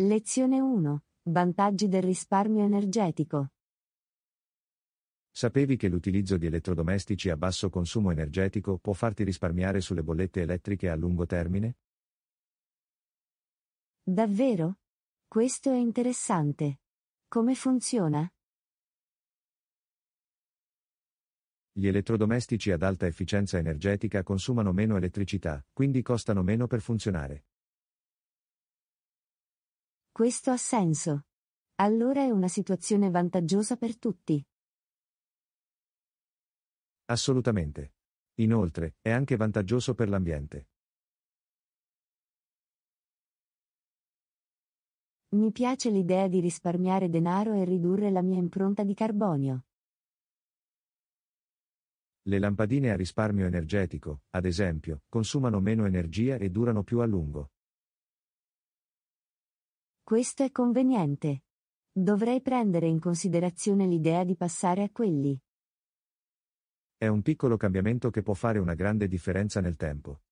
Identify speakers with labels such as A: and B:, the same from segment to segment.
A: Lezione 1. Vantaggi del risparmio energetico.
B: Sapevi che l'utilizzo di elettrodomestici a basso consumo energetico può farti risparmiare sulle bollette elettriche a lungo termine?
A: Davvero? Questo è interessante. Come funziona?
B: Gli elettrodomestici ad alta efficienza energetica consumano meno elettricità, quindi costano meno per funzionare.
A: Questo ha senso. Allora è una situazione vantaggiosa per tutti.
B: Assolutamente. Inoltre, è anche vantaggioso per l'ambiente.
A: Mi piace l'idea di risparmiare denaro e ridurre la mia impronta di carbonio.
B: Le lampadine a risparmio energetico, ad esempio, consumano meno energia e durano più a lungo.
A: Questo è conveniente. Dovrei prendere in considerazione l'idea di passare a quelli.
B: È un piccolo cambiamento che può fare una grande differenza nel tempo.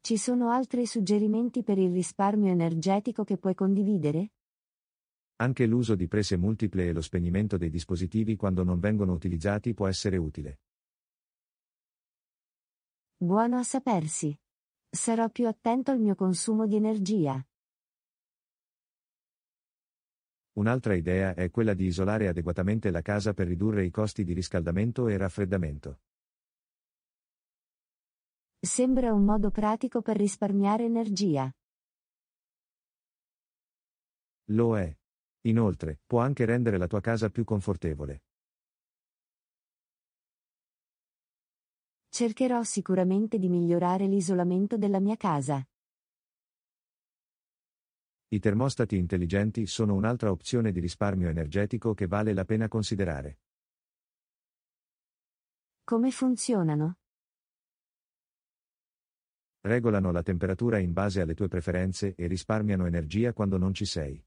A: Ci sono altri suggerimenti per il risparmio energetico che puoi condividere?
B: Anche l'uso di prese multiple e lo spegnimento dei dispositivi quando non vengono utilizzati può essere utile.
A: Buono a sapersi. Sarò più attento al mio consumo di energia.
B: Un'altra idea è quella di isolare adeguatamente la casa per ridurre i costi di riscaldamento e raffreddamento.
A: Sembra un modo pratico per risparmiare energia.
C: Lo è. Inoltre, può anche
B: rendere la tua casa più confortevole.
A: Cercherò sicuramente di migliorare l'isolamento della mia casa.
B: I termostati intelligenti sono un'altra opzione di risparmio energetico che vale la pena considerare.
A: Come funzionano?
B: Regolano la temperatura in base alle tue preferenze e risparmiano energia quando non ci sei.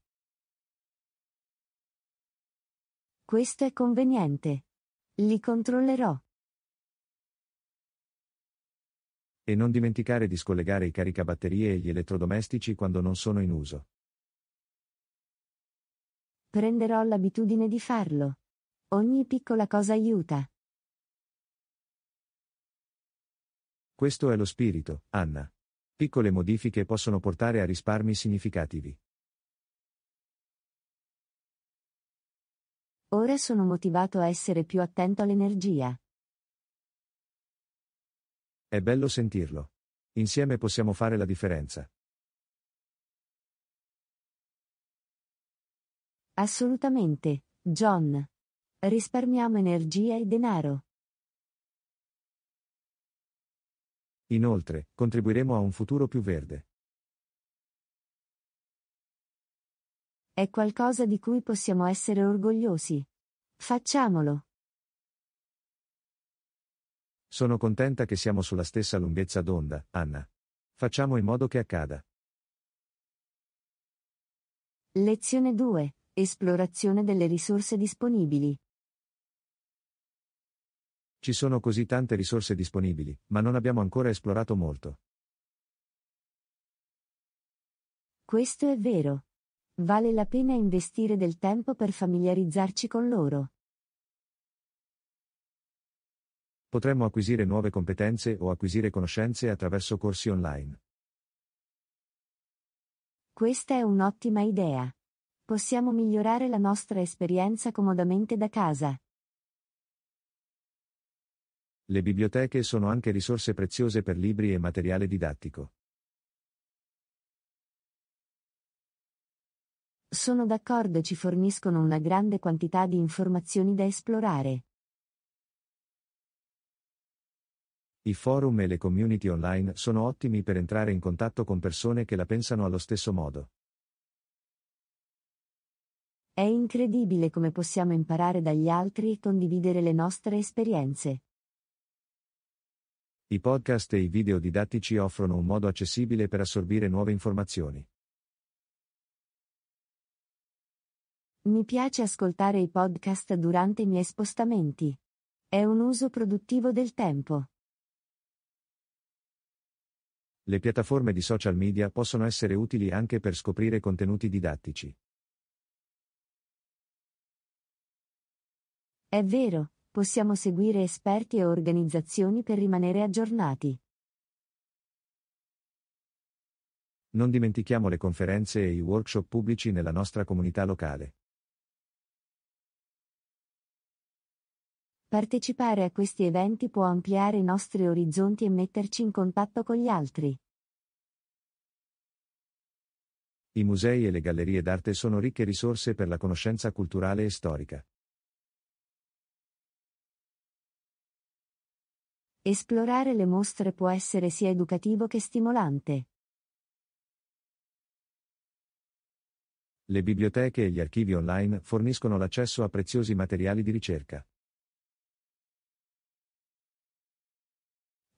A: Questo è conveniente. Li controllerò.
B: E non dimenticare di scollegare i caricabatterie e gli elettrodomestici quando non sono in uso.
A: Prenderò l'abitudine di farlo. Ogni piccola cosa aiuta.
B: Questo è lo spirito, Anna. Piccole modifiche possono portare a risparmi significativi.
A: Ora sono motivato a essere più attento all'energia.
B: È bello sentirlo. Insieme possiamo fare la differenza.
C: Assolutamente,
A: John. Risparmiamo energia e denaro.
B: Inoltre, contribuiremo a un futuro più verde.
A: È qualcosa di cui possiamo essere orgogliosi. Facciamolo.
B: Sono contenta che siamo sulla stessa lunghezza d'onda, Anna. Facciamo in modo che accada.
A: Lezione 2. Esplorazione delle risorse disponibili.
B: Ci sono così tante risorse disponibili, ma non abbiamo ancora esplorato molto.
A: Questo è vero. Vale la pena investire del tempo per familiarizzarci con loro.
B: potremmo acquisire nuove competenze o acquisire conoscenze attraverso corsi online.
A: Questa è un'ottima idea. Possiamo migliorare la nostra esperienza comodamente da casa.
B: Le biblioteche sono anche risorse preziose per libri e materiale didattico.
A: Sono d'accordo, ci forniscono una grande quantità di informazioni da esplorare.
B: I forum e le community online sono ottimi per entrare in contatto con persone che la pensano allo stesso modo.
A: È incredibile come possiamo imparare dagli altri e condividere le nostre esperienze.
B: I podcast e i video didattici offrono un modo accessibile per assorbire nuove informazioni.
A: Mi piace ascoltare i podcast durante i miei spostamenti. È un uso produttivo del tempo.
B: Le piattaforme di social media possono essere utili anche per scoprire contenuti didattici.
A: È vero, possiamo seguire esperti e organizzazioni per rimanere aggiornati.
B: Non dimentichiamo le conferenze e i workshop pubblici nella nostra comunità locale.
A: Partecipare a questi eventi può ampliare i nostri orizzonti e metterci in contatto con gli altri.
B: I musei e le gallerie d'arte sono ricche risorse per la conoscenza culturale
C: e storica.
A: Esplorare le mostre può essere sia educativo che stimolante.
B: Le biblioteche e gli archivi online forniscono l'accesso a preziosi materiali di ricerca.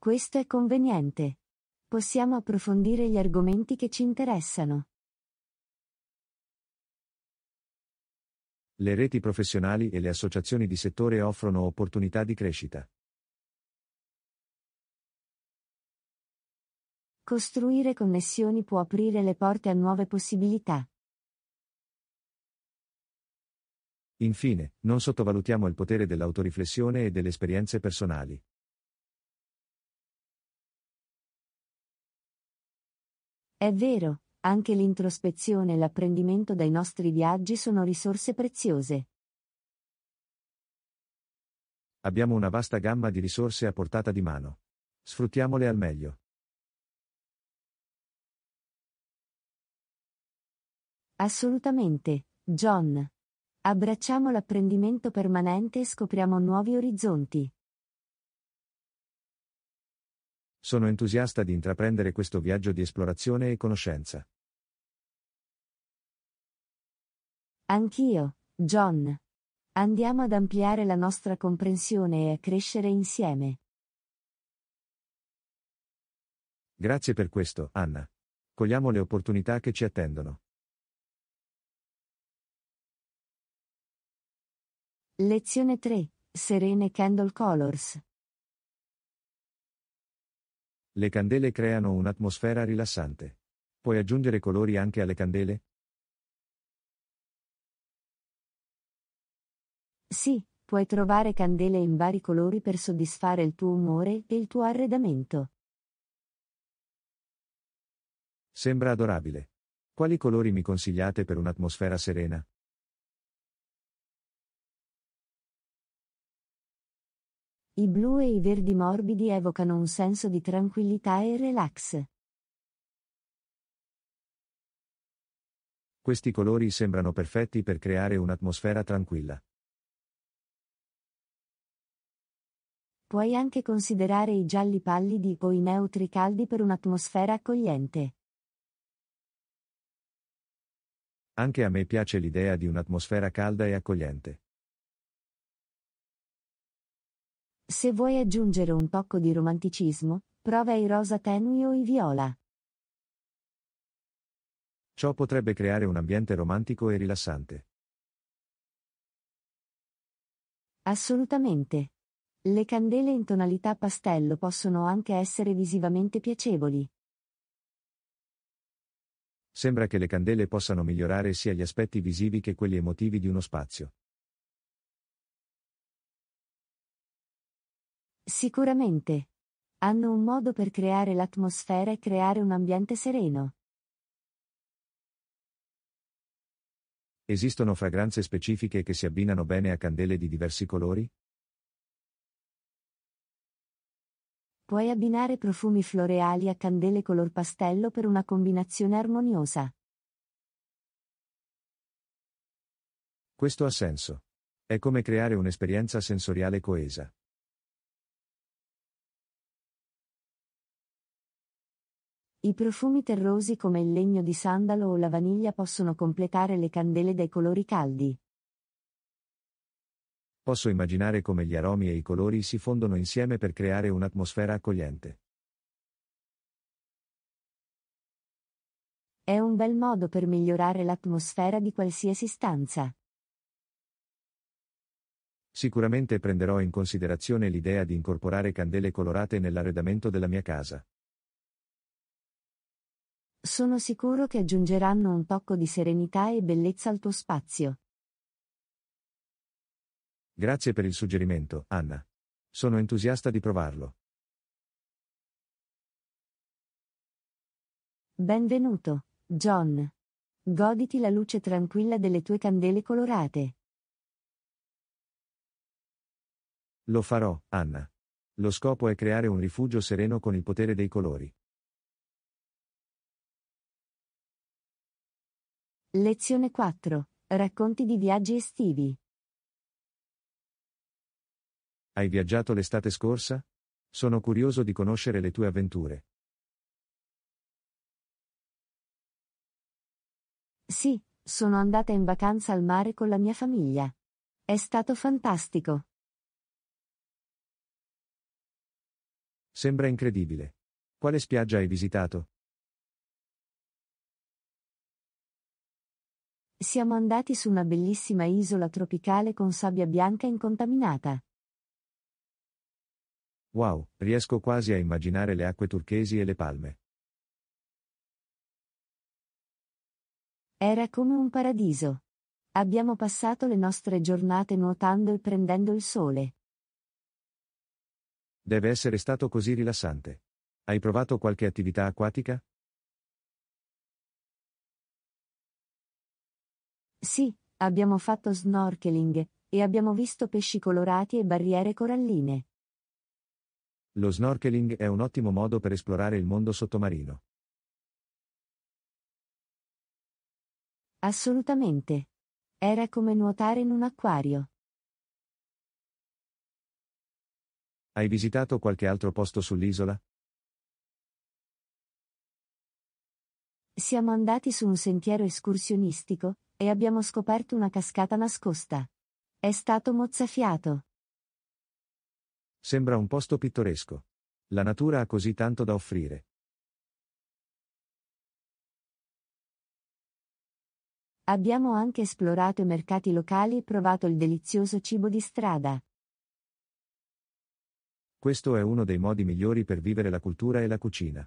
A: Questo è conveniente. Possiamo approfondire gli argomenti che ci interessano.
B: Le reti professionali e le associazioni di settore offrono opportunità di crescita.
A: Costruire connessioni può aprire le porte a nuove possibilità.
B: Infine, non sottovalutiamo il potere dell'autoriflessione e delle esperienze personali.
A: È vero, anche l'introspezione e l'apprendimento dai nostri viaggi sono risorse preziose.
B: Abbiamo una vasta gamma di risorse a portata
C: di mano. Sfruttiamole al meglio.
A: Assolutamente, John. Abbracciamo l'apprendimento permanente e scopriamo nuovi orizzonti.
B: Sono entusiasta di intraprendere questo viaggio di esplorazione e conoscenza.
A: Anch'io, John. Andiamo ad ampliare la nostra comprensione e a crescere insieme.
B: Grazie per questo, Anna. Cogliamo
C: le opportunità che ci attendono.
A: Lezione 3. Serene Candle Colors.
B: Le candele creano un'atmosfera rilassante. Puoi aggiungere colori anche alle candele?
A: Sì, puoi trovare candele in vari colori per soddisfare il tuo umore e il tuo arredamento.
B: Sembra adorabile. Quali colori mi consigliate per un'atmosfera serena?
A: I blu e i verdi morbidi evocano un senso di tranquillità e relax.
B: Questi colori sembrano perfetti per creare un'atmosfera
C: tranquilla.
A: Puoi anche considerare i gialli pallidi o i neutri caldi per un'atmosfera accogliente.
B: Anche a me piace l'idea di un'atmosfera calda e
C: accogliente.
A: Se vuoi aggiungere un tocco di romanticismo, prova i rosa tenui o i viola.
B: Ciò potrebbe creare un ambiente romantico e rilassante.
A: Assolutamente. Le candele in tonalità pastello possono anche essere visivamente piacevoli.
B: Sembra che le candele possano migliorare sia gli aspetti visivi che quelli emotivi di uno spazio.
A: Sicuramente. Hanno un modo per creare l'atmosfera e creare un ambiente sereno.
B: Esistono fragranze specifiche che si abbinano bene a candele di diversi colori?
A: Puoi abbinare profumi floreali a candele color pastello per una combinazione armoniosa.
B: Questo ha senso. È come creare un'esperienza sensoriale coesa.
A: I profumi terrosi come il legno di sandalo o la vaniglia possono completare le candele dai colori caldi.
B: Posso immaginare come gli aromi e i colori si fondono insieme per creare un'atmosfera accogliente.
A: È un bel modo per migliorare l'atmosfera di qualsiasi stanza.
B: Sicuramente prenderò in considerazione l'idea di incorporare candele colorate nell'arredamento della mia casa.
A: Sono sicuro che aggiungeranno un tocco di serenità e bellezza al tuo spazio.
B: Grazie per il suggerimento, Anna. Sono entusiasta di provarlo.
A: Benvenuto, John. Goditi la luce tranquilla delle tue candele colorate.
B: Lo farò, Anna. Lo scopo è creare un rifugio sereno con il potere dei colori.
A: Lezione 4. Racconti di viaggi estivi.
B: Hai viaggiato l'estate scorsa? Sono curioso di conoscere le tue avventure.
A: Sì, sono andata in vacanza al mare con la mia famiglia. È stato fantastico.
B: Sembra incredibile. Quale spiaggia hai visitato?
A: Siamo andati su una bellissima isola tropicale con sabbia bianca incontaminata.
B: Wow, riesco quasi a immaginare le acque turchesi e le palme.
A: Era come un paradiso. Abbiamo passato le nostre giornate nuotando e prendendo il sole.
B: Deve essere stato così rilassante. Hai provato qualche attività acquatica?
A: Sì, abbiamo fatto snorkeling, e abbiamo visto pesci colorati e barriere coralline.
B: Lo snorkeling è un ottimo modo per esplorare il mondo sottomarino.
A: Assolutamente. Era come nuotare in un acquario.
C: Hai visitato qualche
B: altro posto sull'isola?
A: Siamo andati su un sentiero escursionistico, e abbiamo scoperto una cascata nascosta. È stato mozzafiato.
B: Sembra un posto pittoresco. La natura ha così tanto da offrire.
A: Abbiamo anche esplorato i mercati locali e provato il delizioso cibo di strada.
B: Questo è uno dei modi migliori per vivere la cultura e la cucina.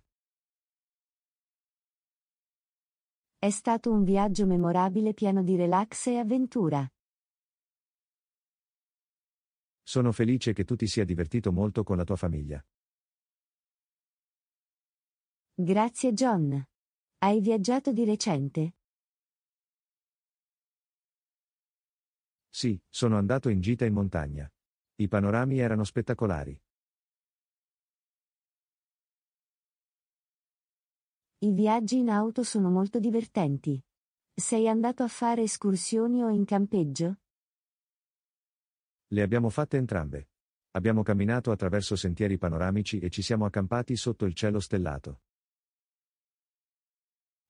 A: È stato un viaggio memorabile pieno di relax e avventura.
B: Sono felice che tu ti sia divertito molto con la tua famiglia.
A: Grazie John. Hai viaggiato di recente?
B: Sì, sono andato in gita in montagna. I panorami erano spettacolari.
A: I viaggi in auto sono molto divertenti. Sei andato a fare escursioni o in campeggio?
B: Le abbiamo fatte entrambe. Abbiamo camminato attraverso sentieri panoramici e ci siamo accampati sotto il cielo stellato.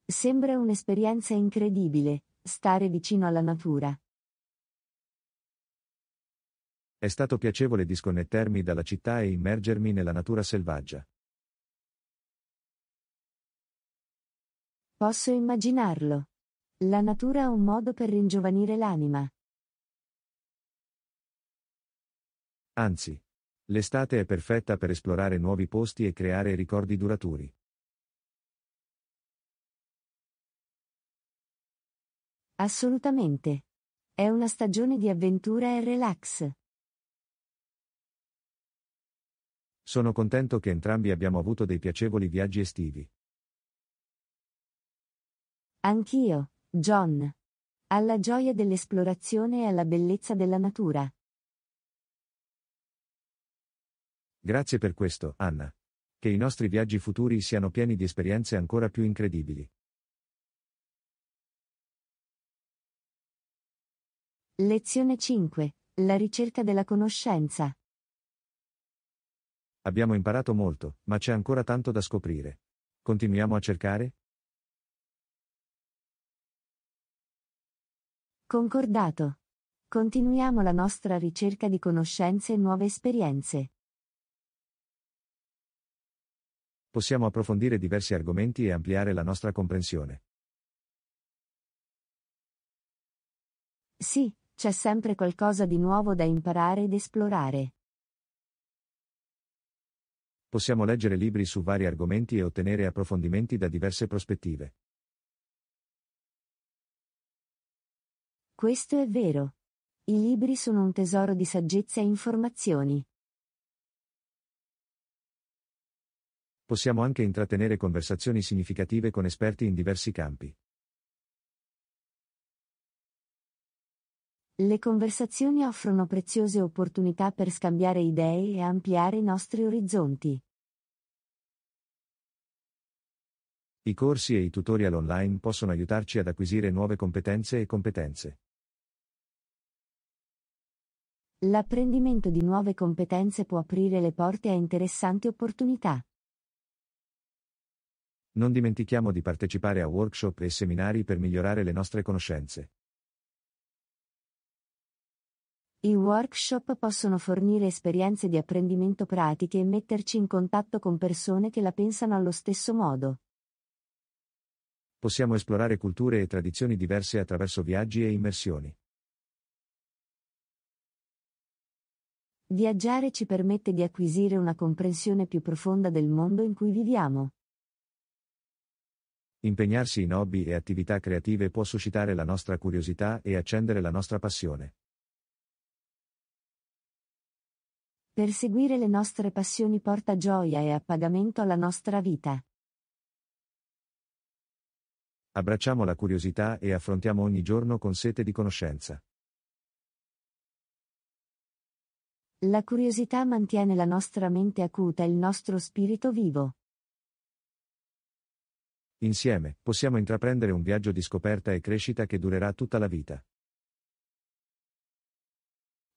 A: Sembra un'esperienza incredibile, stare vicino alla natura.
B: È stato piacevole disconnettermi dalla città e immergermi nella natura selvaggia.
A: Posso immaginarlo. La natura ha un modo per ringiovanire l'anima.
B: Anzi, l'estate è perfetta per esplorare
C: nuovi posti e creare ricordi duraturi.
A: Assolutamente. È una stagione di avventura e relax.
B: Sono contento che entrambi abbiamo avuto dei piacevoli viaggi estivi.
A: Anch'io, John. Alla gioia dell'esplorazione e alla bellezza della natura.
B: Grazie per questo, Anna. Che i nostri viaggi futuri siano pieni di esperienze ancora più incredibili.
A: Lezione 5. La ricerca della conoscenza.
B: Abbiamo imparato molto, ma c'è ancora tanto da scoprire. Continuiamo a cercare?
A: Concordato. Continuiamo la nostra ricerca di conoscenze e nuove esperienze.
B: Possiamo approfondire diversi argomenti e ampliare la nostra comprensione.
A: Sì, c'è sempre qualcosa di nuovo da imparare ed esplorare.
B: Possiamo leggere libri su vari argomenti e ottenere approfondimenti da diverse prospettive.
A: Questo è vero. I libri sono un tesoro di saggezza e informazioni.
B: Possiamo anche intrattenere conversazioni significative con esperti in diversi campi.
A: Le conversazioni offrono preziose opportunità per scambiare idee e ampliare i nostri orizzonti.
B: I corsi e i tutorial online possono aiutarci ad acquisire nuove competenze e competenze.
A: L'apprendimento di nuove competenze può aprire le porte a interessanti opportunità.
B: Non dimentichiamo di partecipare a workshop e seminari per migliorare le nostre conoscenze.
A: I workshop possono fornire esperienze di apprendimento pratiche e metterci in contatto con persone che la pensano allo stesso modo.
B: Possiamo esplorare culture e tradizioni diverse attraverso viaggi e immersioni.
A: Viaggiare ci permette di acquisire una comprensione più profonda del mondo in cui viviamo.
B: Impegnarsi in hobby e attività creative può suscitare la nostra curiosità e accendere la nostra passione.
A: Perseguire le nostre passioni porta gioia e appagamento alla nostra vita.
B: Abbracciamo la curiosità e affrontiamo ogni giorno con sete di conoscenza.
A: La curiosità mantiene la nostra mente acuta e il nostro spirito vivo.
B: Insieme, possiamo intraprendere un viaggio di scoperta e crescita che durerà tutta la vita.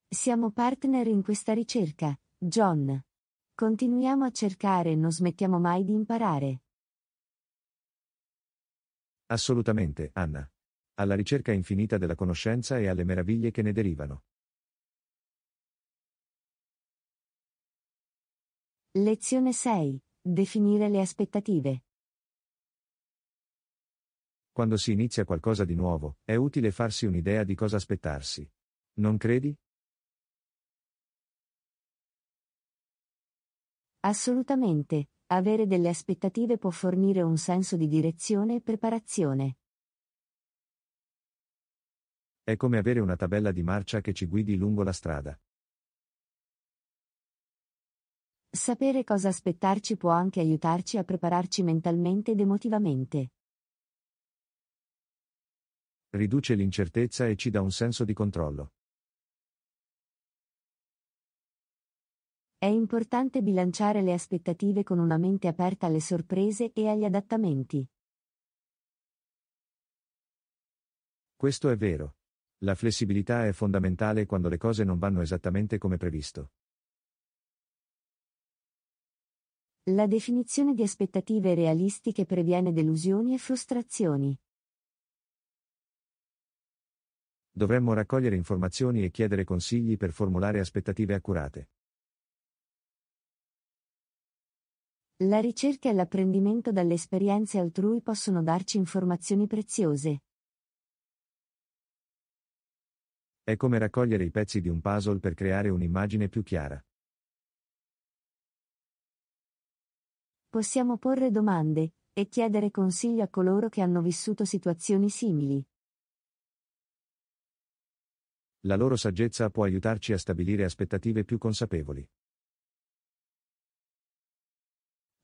A: Siamo partner in questa ricerca, John. Continuiamo a cercare e non smettiamo mai di imparare.
B: Assolutamente, Anna. Alla ricerca infinita della conoscenza e alle meraviglie che ne derivano.
C: Lezione
A: 6. Definire le aspettative.
B: Quando si inizia qualcosa di nuovo, è utile farsi un'idea di cosa aspettarsi. Non credi?
A: Assolutamente, avere delle aspettative può fornire un senso di direzione e preparazione.
B: È come avere una tabella di marcia che ci guidi lungo la strada.
A: Sapere cosa aspettarci può anche aiutarci a prepararci mentalmente ed emotivamente.
B: Riduce l'incertezza e ci dà un senso di controllo.
A: È importante bilanciare le aspettative con una mente aperta alle sorprese e agli adattamenti.
B: Questo è vero. La flessibilità è fondamentale quando le cose non vanno esattamente come previsto.
A: La definizione di aspettative realistiche previene delusioni e frustrazioni.
B: Dovremmo raccogliere informazioni e chiedere consigli per formulare aspettative accurate.
A: La ricerca e l'apprendimento dalle esperienze altrui possono darci informazioni preziose.
B: È come raccogliere i pezzi di un puzzle per creare un'immagine più chiara.
A: Possiamo porre domande e chiedere consiglio a coloro che hanno vissuto situazioni simili.
B: La loro saggezza può aiutarci a stabilire aspettative più consapevoli.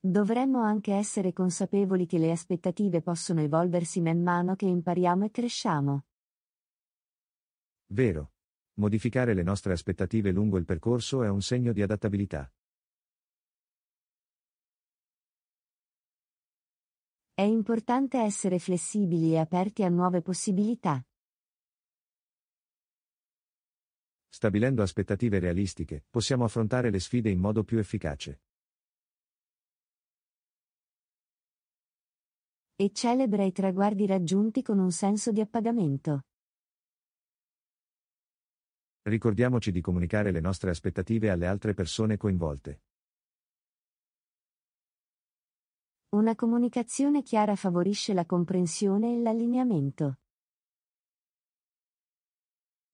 A: Dovremmo anche essere consapevoli che le aspettative possono evolversi man mano che impariamo e cresciamo.
B: Vero. Modificare le nostre aspettative lungo il percorso è un segno di adattabilità.
A: È importante essere flessibili e aperti a nuove possibilità.
B: Stabilendo aspettative realistiche, possiamo affrontare le sfide in modo più efficace.
A: E celebra i traguardi raggiunti con un senso di appagamento.
B: Ricordiamoci di comunicare le nostre aspettative alle altre persone coinvolte.
A: Una comunicazione chiara favorisce la comprensione e l'allineamento.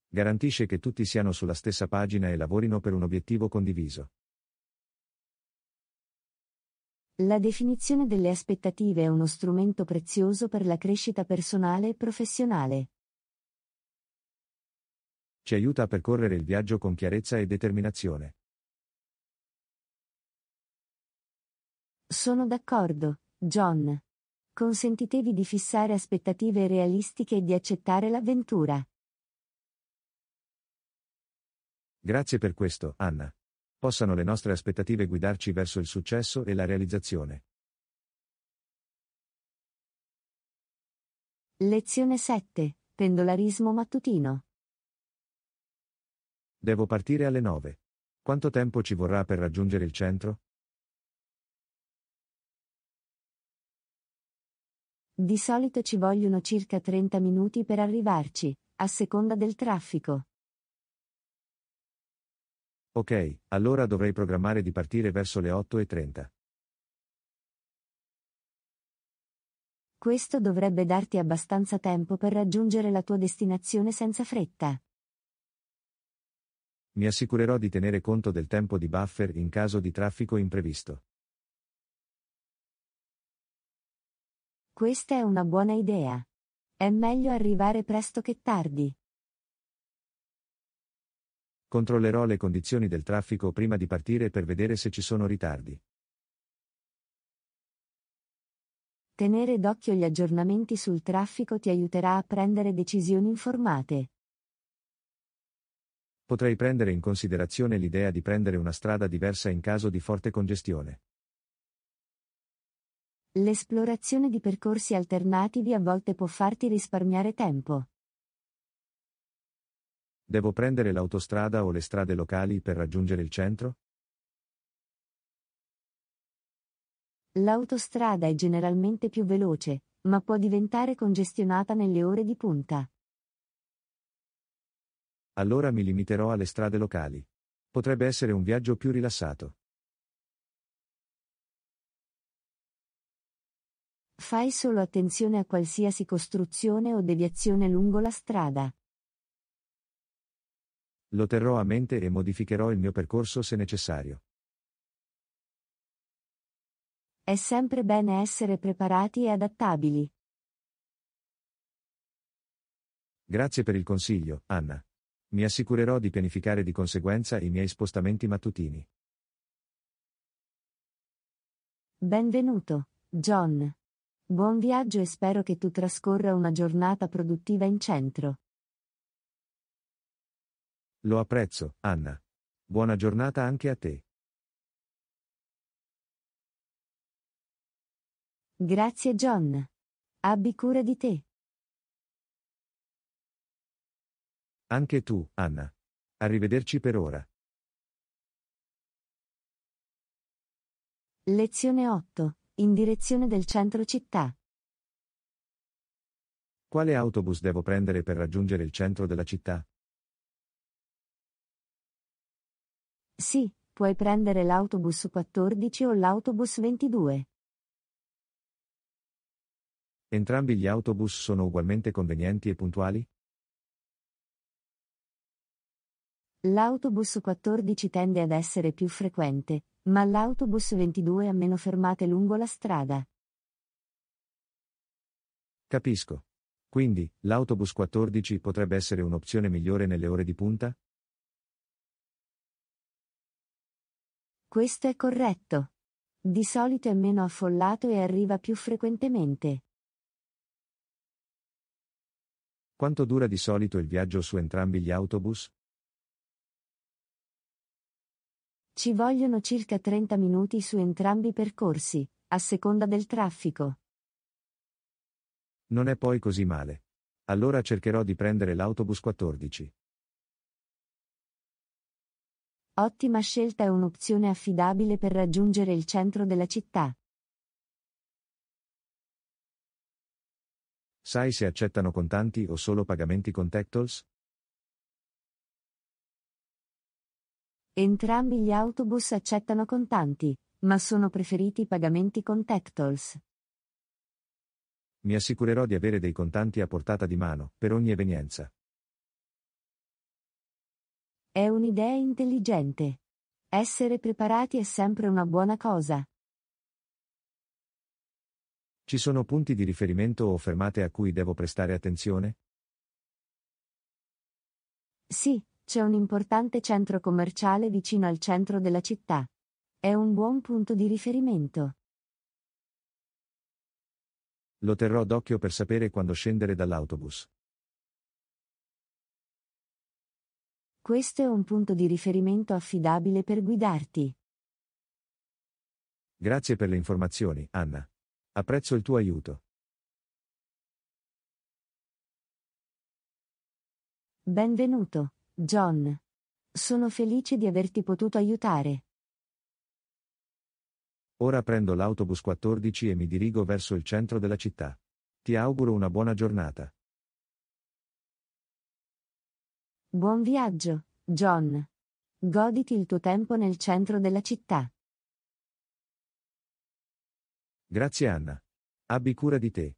B: Garantisce che tutti siano sulla stessa pagina e lavorino per un obiettivo condiviso.
A: La definizione delle aspettative è uno strumento prezioso per la crescita personale e professionale.
B: Ci aiuta a percorrere il viaggio con chiarezza e determinazione.
A: Sono d'accordo, John. Consentitevi di fissare aspettative realistiche e di accettare l'avventura.
B: Grazie per questo, Anna. Possano le nostre aspettative guidarci verso il successo e la realizzazione.
A: Lezione 7. Pendolarismo mattutino.
B: Devo partire alle 9. Quanto tempo ci vorrà per raggiungere il centro?
A: Di solito ci vogliono circa 30 minuti per arrivarci, a seconda del traffico.
B: Ok, allora dovrei programmare di partire verso le 8.30.
A: Questo dovrebbe darti abbastanza tempo per raggiungere la tua destinazione senza fretta.
B: Mi assicurerò di tenere conto del tempo di buffer in caso di traffico imprevisto.
A: Questa è una buona idea. È meglio arrivare presto che tardi.
B: Controllerò le condizioni del traffico prima di partire per vedere se ci sono ritardi.
A: Tenere d'occhio gli aggiornamenti sul traffico ti aiuterà a prendere decisioni informate.
B: Potrei prendere in considerazione l'idea di prendere una strada diversa in caso di forte congestione.
A: L'esplorazione di percorsi alternativi a volte può farti risparmiare tempo.
B: Devo prendere l'autostrada o le strade locali per raggiungere il centro?
A: L'autostrada è generalmente più veloce, ma può diventare congestionata nelle ore di punta.
B: Allora mi limiterò alle strade locali. Potrebbe essere un viaggio più rilassato.
A: Fai solo attenzione a qualsiasi costruzione o deviazione lungo la strada.
B: Lo terrò a mente e modificherò il mio percorso se necessario.
A: È sempre bene essere preparati e adattabili.
B: Grazie per il consiglio, Anna. Mi assicurerò di pianificare di conseguenza i miei spostamenti mattutini.
A: Benvenuto, John. Buon viaggio e spero che tu trascorra una giornata produttiva in centro.
B: Lo apprezzo, Anna. Buona giornata anche a te.
A: Grazie John. Abbi cura di te.
C: Anche tu, Anna. Arrivederci per ora.
A: Lezione 8 in direzione del centro città.
B: Quale autobus devo prendere per raggiungere il centro della città?
A: Sì, puoi prendere l'autobus 14 o l'autobus 22.
C: Entrambi gli autobus
B: sono ugualmente convenienti e puntuali?
A: L'autobus 14 tende ad essere più frequente, ma l'autobus 22 ha meno fermate lungo la strada.
B: Capisco. Quindi, l'autobus 14 potrebbe essere un'opzione migliore nelle ore di punta?
A: Questo è corretto. Di solito è meno affollato e arriva più frequentemente.
B: Quanto dura di solito il viaggio su entrambi gli autobus?
A: Ci vogliono circa 30 minuti su entrambi i percorsi, a seconda del traffico.
B: Non è poi così male. Allora cercherò di prendere l'autobus 14.
A: Ottima scelta è un'opzione affidabile per raggiungere il centro della città.
B: Sai se accettano contanti o solo pagamenti con Tectols?
A: Entrambi gli autobus accettano contanti, ma sono preferiti i pagamenti con Tectols.
B: Mi assicurerò di avere dei contanti a portata di mano, per ogni evenienza.
A: È un'idea intelligente. Essere preparati è sempre una buona cosa.
B: Ci sono punti di riferimento o fermate a cui devo prestare attenzione?
A: Sì, c'è un importante centro commerciale vicino al centro della città. È un buon punto di riferimento.
B: Lo terrò d'occhio per sapere quando
C: scendere dall'autobus.
A: Questo è un punto di riferimento affidabile per guidarti.
B: Grazie per le informazioni, Anna. Apprezzo il tuo aiuto.
A: Benvenuto. John. Sono felice di averti potuto aiutare.
B: Ora prendo l'autobus 14 e mi dirigo verso il centro della città. Ti auguro una buona giornata.
A: Buon viaggio, John. Goditi il tuo tempo nel centro della città.
B: Grazie Anna. Abbi cura di te.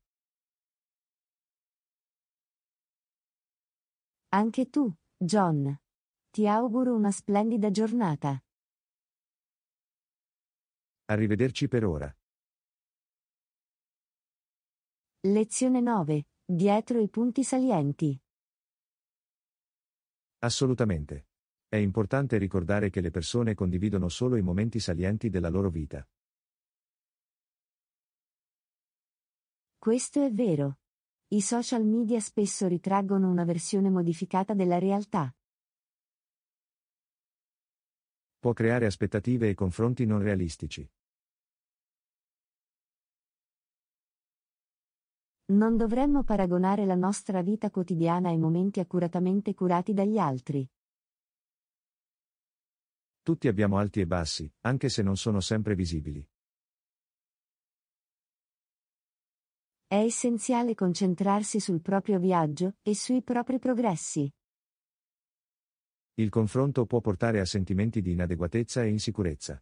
A: Anche tu, John. Ti auguro una splendida giornata.
C: Arrivederci per ora.
A: Lezione 9. Dietro i punti salienti.
B: Assolutamente. È importante ricordare che le persone condividono solo i momenti salienti della loro vita.
A: Questo è vero. I social media spesso ritraggono una versione modificata della realtà.
B: Può creare aspettative e confronti non realistici.
A: Non dovremmo paragonare la nostra vita quotidiana ai momenti accuratamente curati dagli altri.
B: Tutti abbiamo alti e bassi, anche se non sono sempre visibili.
A: È essenziale concentrarsi sul proprio viaggio e sui propri progressi. Il
B: confronto può portare a sentimenti di inadeguatezza e insicurezza.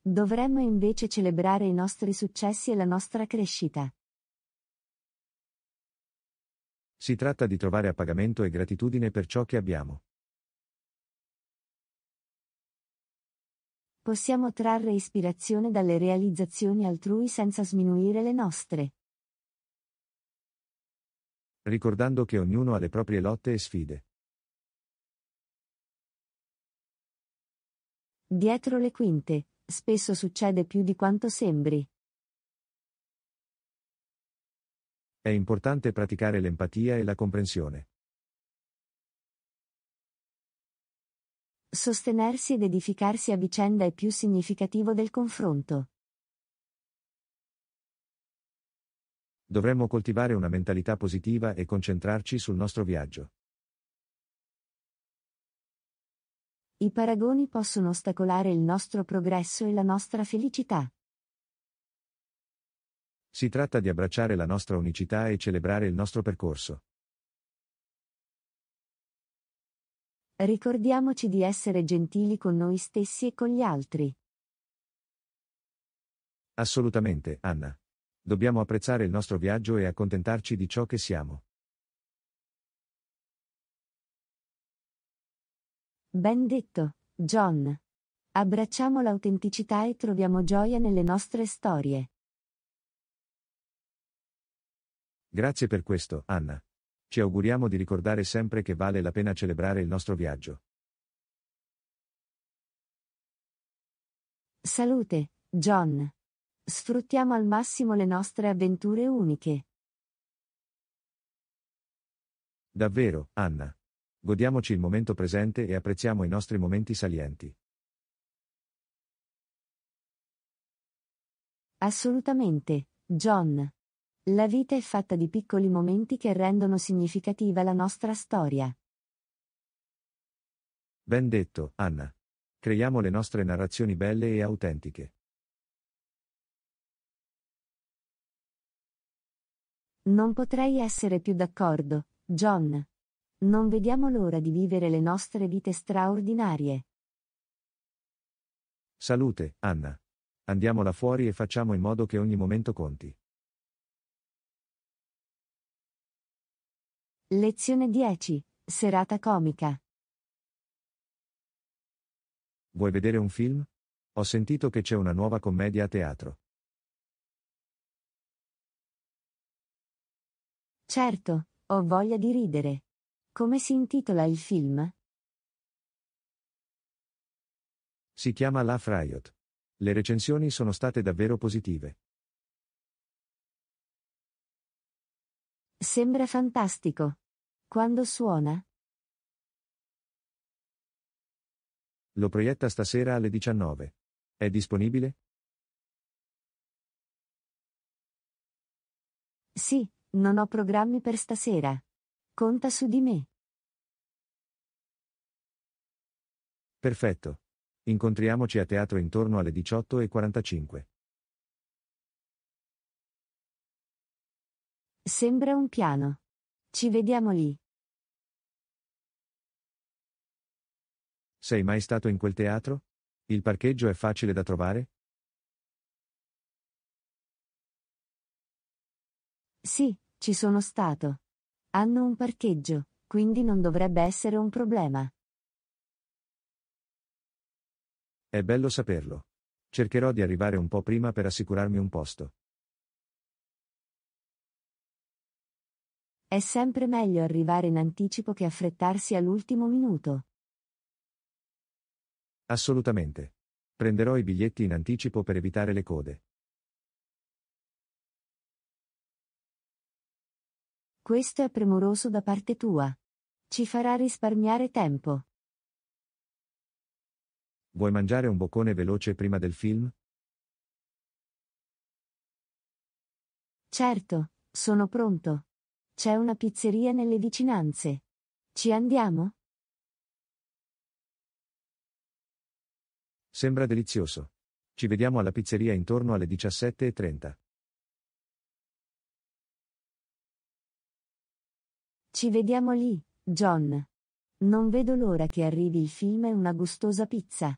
A: Dovremmo invece celebrare i nostri successi e la nostra crescita.
B: Si tratta di trovare appagamento e gratitudine per ciò che abbiamo.
A: Possiamo trarre ispirazione dalle realizzazioni altrui senza sminuire le nostre.
B: Ricordando che ognuno ha le proprie lotte e sfide.
A: Dietro le quinte, spesso succede più di quanto sembri.
B: È importante praticare l'empatia e la comprensione.
A: Sostenersi ed edificarsi a vicenda è più significativo del confronto.
B: Dovremmo coltivare una mentalità positiva e concentrarci sul nostro viaggio.
A: I paragoni possono ostacolare il nostro progresso e la nostra felicità.
B: Si tratta di abbracciare la nostra unicità e celebrare il nostro percorso.
A: Ricordiamoci di essere gentili con noi stessi e con gli altri.
B: Assolutamente, Anna. Dobbiamo apprezzare il nostro viaggio e accontentarci di ciò che siamo.
A: Ben detto, John. Abbracciamo l'autenticità e troviamo gioia nelle nostre storie.
B: Grazie per questo, Anna. Ci auguriamo di ricordare sempre che vale la pena celebrare il nostro viaggio.
A: Salute, John. Sfruttiamo al massimo le nostre avventure uniche.
B: Davvero, Anna. Godiamoci il momento presente e apprezziamo i nostri momenti salienti.
A: Assolutamente, John. La vita è fatta di piccoli momenti che rendono significativa la nostra storia.
B: Ben detto, Anna. Creiamo le nostre narrazioni belle e autentiche.
A: Non potrei essere più d'accordo, John. Non vediamo l'ora di vivere le nostre vite straordinarie.
B: Salute, Anna. Andiamola fuori e facciamo in modo che ogni momento conti.
A: Lezione 10. Serata comica.
B: Vuoi vedere un film? Ho sentito che c'è una nuova commedia a teatro.
A: Certo, ho voglia di ridere. Come si intitola il film?
B: Si chiama La Friot. Le recensioni sono state davvero positive.
A: Sembra fantastico. Quando
C: suona? Lo proietta stasera
B: alle 19. È disponibile?
A: Sì, non ho programmi per stasera. Conta su di me.
C: Perfetto.
B: Incontriamoci a teatro intorno alle 18.45.
A: Sembra un piano. Ci vediamo lì.
C: Sei mai stato in quel teatro?
B: Il parcheggio è facile da trovare?
A: Sì, ci sono stato. Hanno un parcheggio, quindi non dovrebbe essere un problema.
B: È bello saperlo. Cercherò di arrivare un po' prima per assicurarmi un posto.
A: È sempre meglio arrivare in anticipo che affrettarsi all'ultimo minuto.
B: Assolutamente. Prenderò i biglietti in anticipo per evitare le code.
A: Questo è premuroso da parte tua. Ci farà risparmiare tempo.
C: Vuoi mangiare
B: un boccone veloce prima del film?
A: Certo, sono pronto. C'è una pizzeria nelle vicinanze. Ci andiamo?
B: Sembra delizioso. Ci vediamo alla pizzeria intorno alle 17.30.
A: Ci vediamo lì, John. Non vedo l'ora che arrivi il film e una gustosa pizza.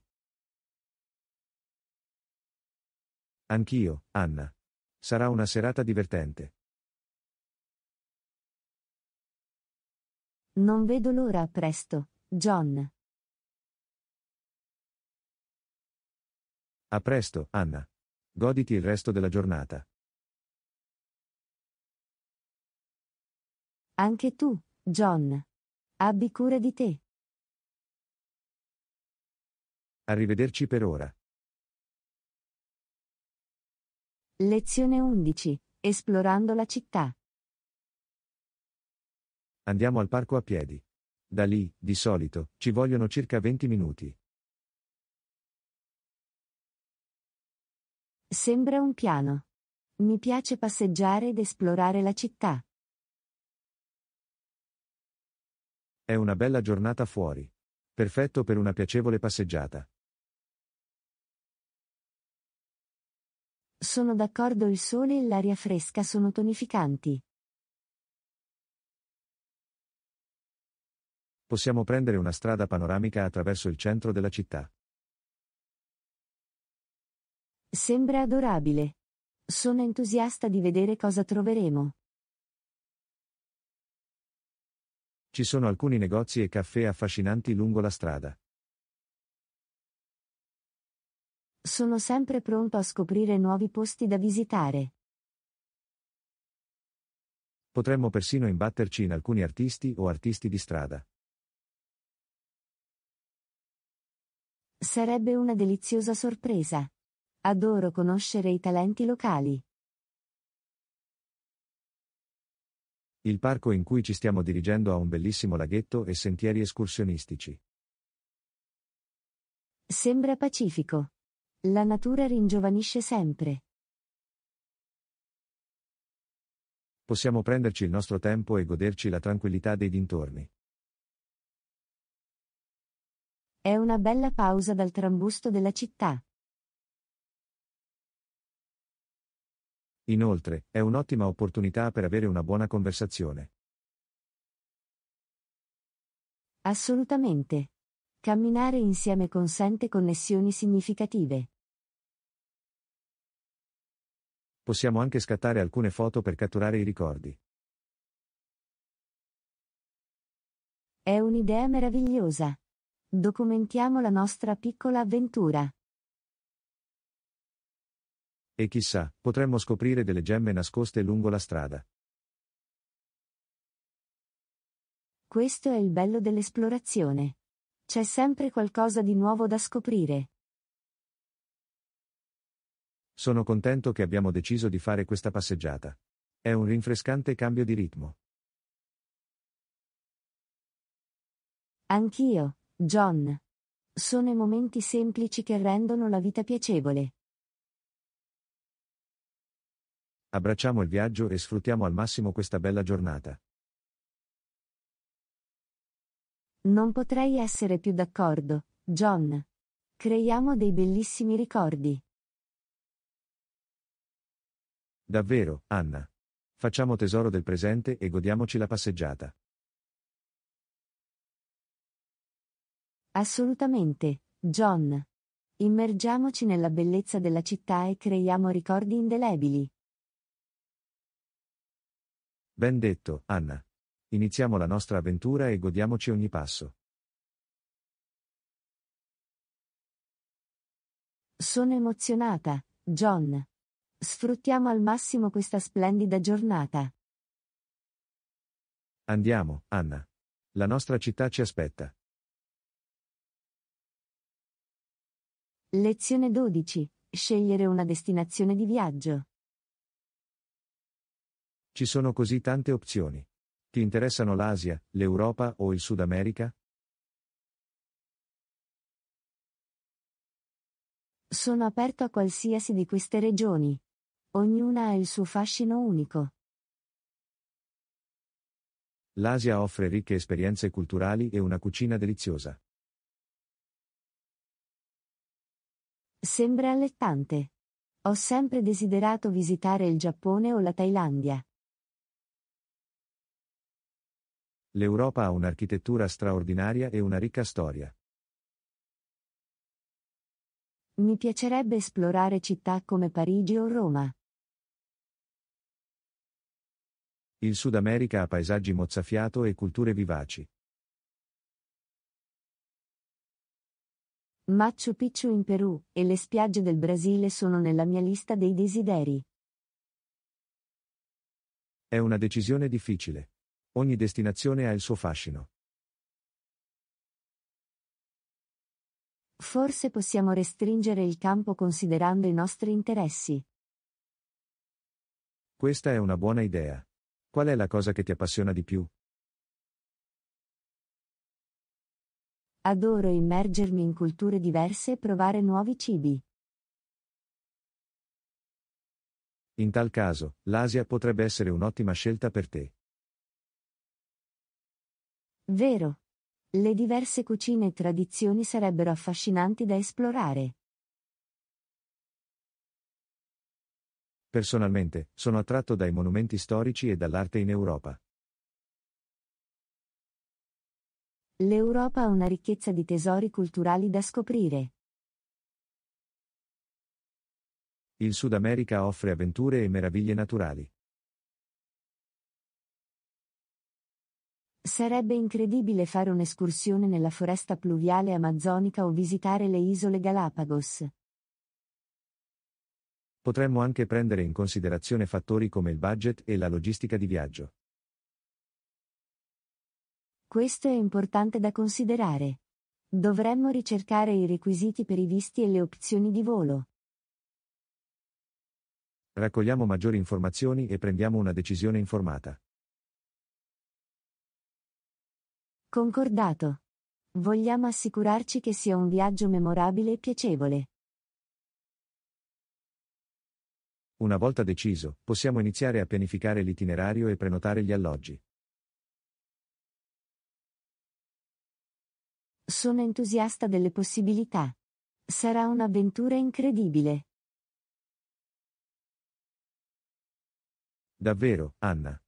B: Anch'io, Anna. Sarà una
C: serata divertente.
A: Non vedo l'ora, a presto, John.
B: A presto, Anna. Goditi il resto della giornata.
C: Anche tu, John. Abbi cura di te. Arrivederci per ora.
A: Lezione 11. Esplorando la città.
B: Andiamo al parco a piedi. Da lì, di solito, ci vogliono circa 20 minuti.
A: Sembra un piano. Mi piace passeggiare ed esplorare la città.
B: È una bella giornata fuori. Perfetto per una piacevole passeggiata.
A: Sono d'accordo il sole e l'aria fresca sono tonificanti.
B: possiamo prendere una strada panoramica attraverso il centro della città.
A: Sembra adorabile. Sono entusiasta di vedere cosa troveremo.
B: Ci sono alcuni negozi e caffè affascinanti lungo la strada.
A: Sono sempre pronto a scoprire nuovi posti da visitare.
B: Potremmo persino imbatterci in alcuni artisti o artisti
C: di strada.
A: Sarebbe una deliziosa sorpresa. Adoro conoscere i talenti locali.
B: Il parco in cui ci stiamo dirigendo ha un bellissimo laghetto e sentieri escursionistici.
A: Sembra pacifico. La natura ringiovanisce sempre.
B: Possiamo prenderci il nostro tempo e goderci la tranquillità dei dintorni.
A: È una bella pausa dal trambusto della città.
C: Inoltre,
B: è un'ottima opportunità per avere una buona conversazione.
A: Assolutamente. Camminare insieme consente connessioni significative.
B: Possiamo anche scattare alcune foto per catturare i ricordi.
A: È un'idea meravigliosa. Documentiamo la nostra piccola avventura.
B: E chissà, potremmo scoprire delle gemme nascoste lungo la strada.
A: Questo è il bello dell'esplorazione. C'è sempre qualcosa di nuovo da scoprire.
B: Sono contento che abbiamo deciso di fare questa passeggiata. È un rinfrescante cambio di ritmo.
A: Anch'io. John. Sono i momenti semplici che rendono la vita piacevole.
B: Abbracciamo il viaggio e sfruttiamo al massimo questa bella giornata.
A: Non potrei essere più d'accordo, John. Creiamo dei bellissimi ricordi.
B: Davvero, Anna. Facciamo tesoro del presente e godiamoci la passeggiata.
A: Assolutamente, John. Immergiamoci nella bellezza della città e creiamo ricordi indelebili.
B: Ben detto, Anna. Iniziamo la nostra avventura e godiamoci ogni passo.
A: Sono emozionata, John. Sfruttiamo al massimo questa splendida giornata.
B: Andiamo, Anna. La nostra città ci aspetta.
A: Lezione 12. Scegliere una destinazione di viaggio.
B: Ci sono così tante opzioni. Ti interessano l'Asia, l'Europa o il Sud America?
A: Sono aperto a qualsiasi di queste regioni. Ognuna ha il suo fascino unico.
B: L'Asia offre ricche esperienze culturali e una cucina deliziosa.
A: Sembra allettante. Ho sempre desiderato visitare il Giappone o la Thailandia.
B: L'Europa ha un'architettura straordinaria e una ricca storia.
A: Mi piacerebbe esplorare città come Parigi o Roma.
B: Il Sud America ha paesaggi mozzafiato e culture vivaci.
A: Machu Picchu in Perù e le spiagge del Brasile sono nella mia lista dei desideri.
B: È una decisione difficile. Ogni destinazione ha il suo fascino.
A: Forse possiamo restringere il campo considerando i nostri interessi.
B: Questa è una buona idea. Qual è la cosa che ti appassiona di più?
A: Adoro immergermi in culture diverse e provare nuovi cibi.
C: In tal caso,
B: l'Asia potrebbe essere un'ottima scelta per te.
A: Vero. Le diverse cucine e tradizioni sarebbero affascinanti da esplorare.
B: Personalmente, sono attratto dai monumenti storici e dall'arte in Europa.
A: L'Europa ha una ricchezza di tesori culturali da scoprire.
B: Il Sud America offre avventure e meraviglie naturali.
A: Sarebbe incredibile fare un'escursione nella foresta pluviale amazzonica o visitare le isole Galapagos.
B: Potremmo anche prendere in considerazione fattori come il budget e la logistica di viaggio.
A: Questo è importante da considerare. Dovremmo ricercare i requisiti per i visti e le opzioni di volo.
B: Raccogliamo maggiori informazioni e prendiamo una decisione informata.
A: Concordato. Vogliamo assicurarci che sia un viaggio memorabile e piacevole.
B: Una volta deciso, possiamo iniziare a pianificare l'itinerario e prenotare gli alloggi.
A: Sono entusiasta delle possibilità. Sarà un'avventura incredibile.
B: Davvero, Anna.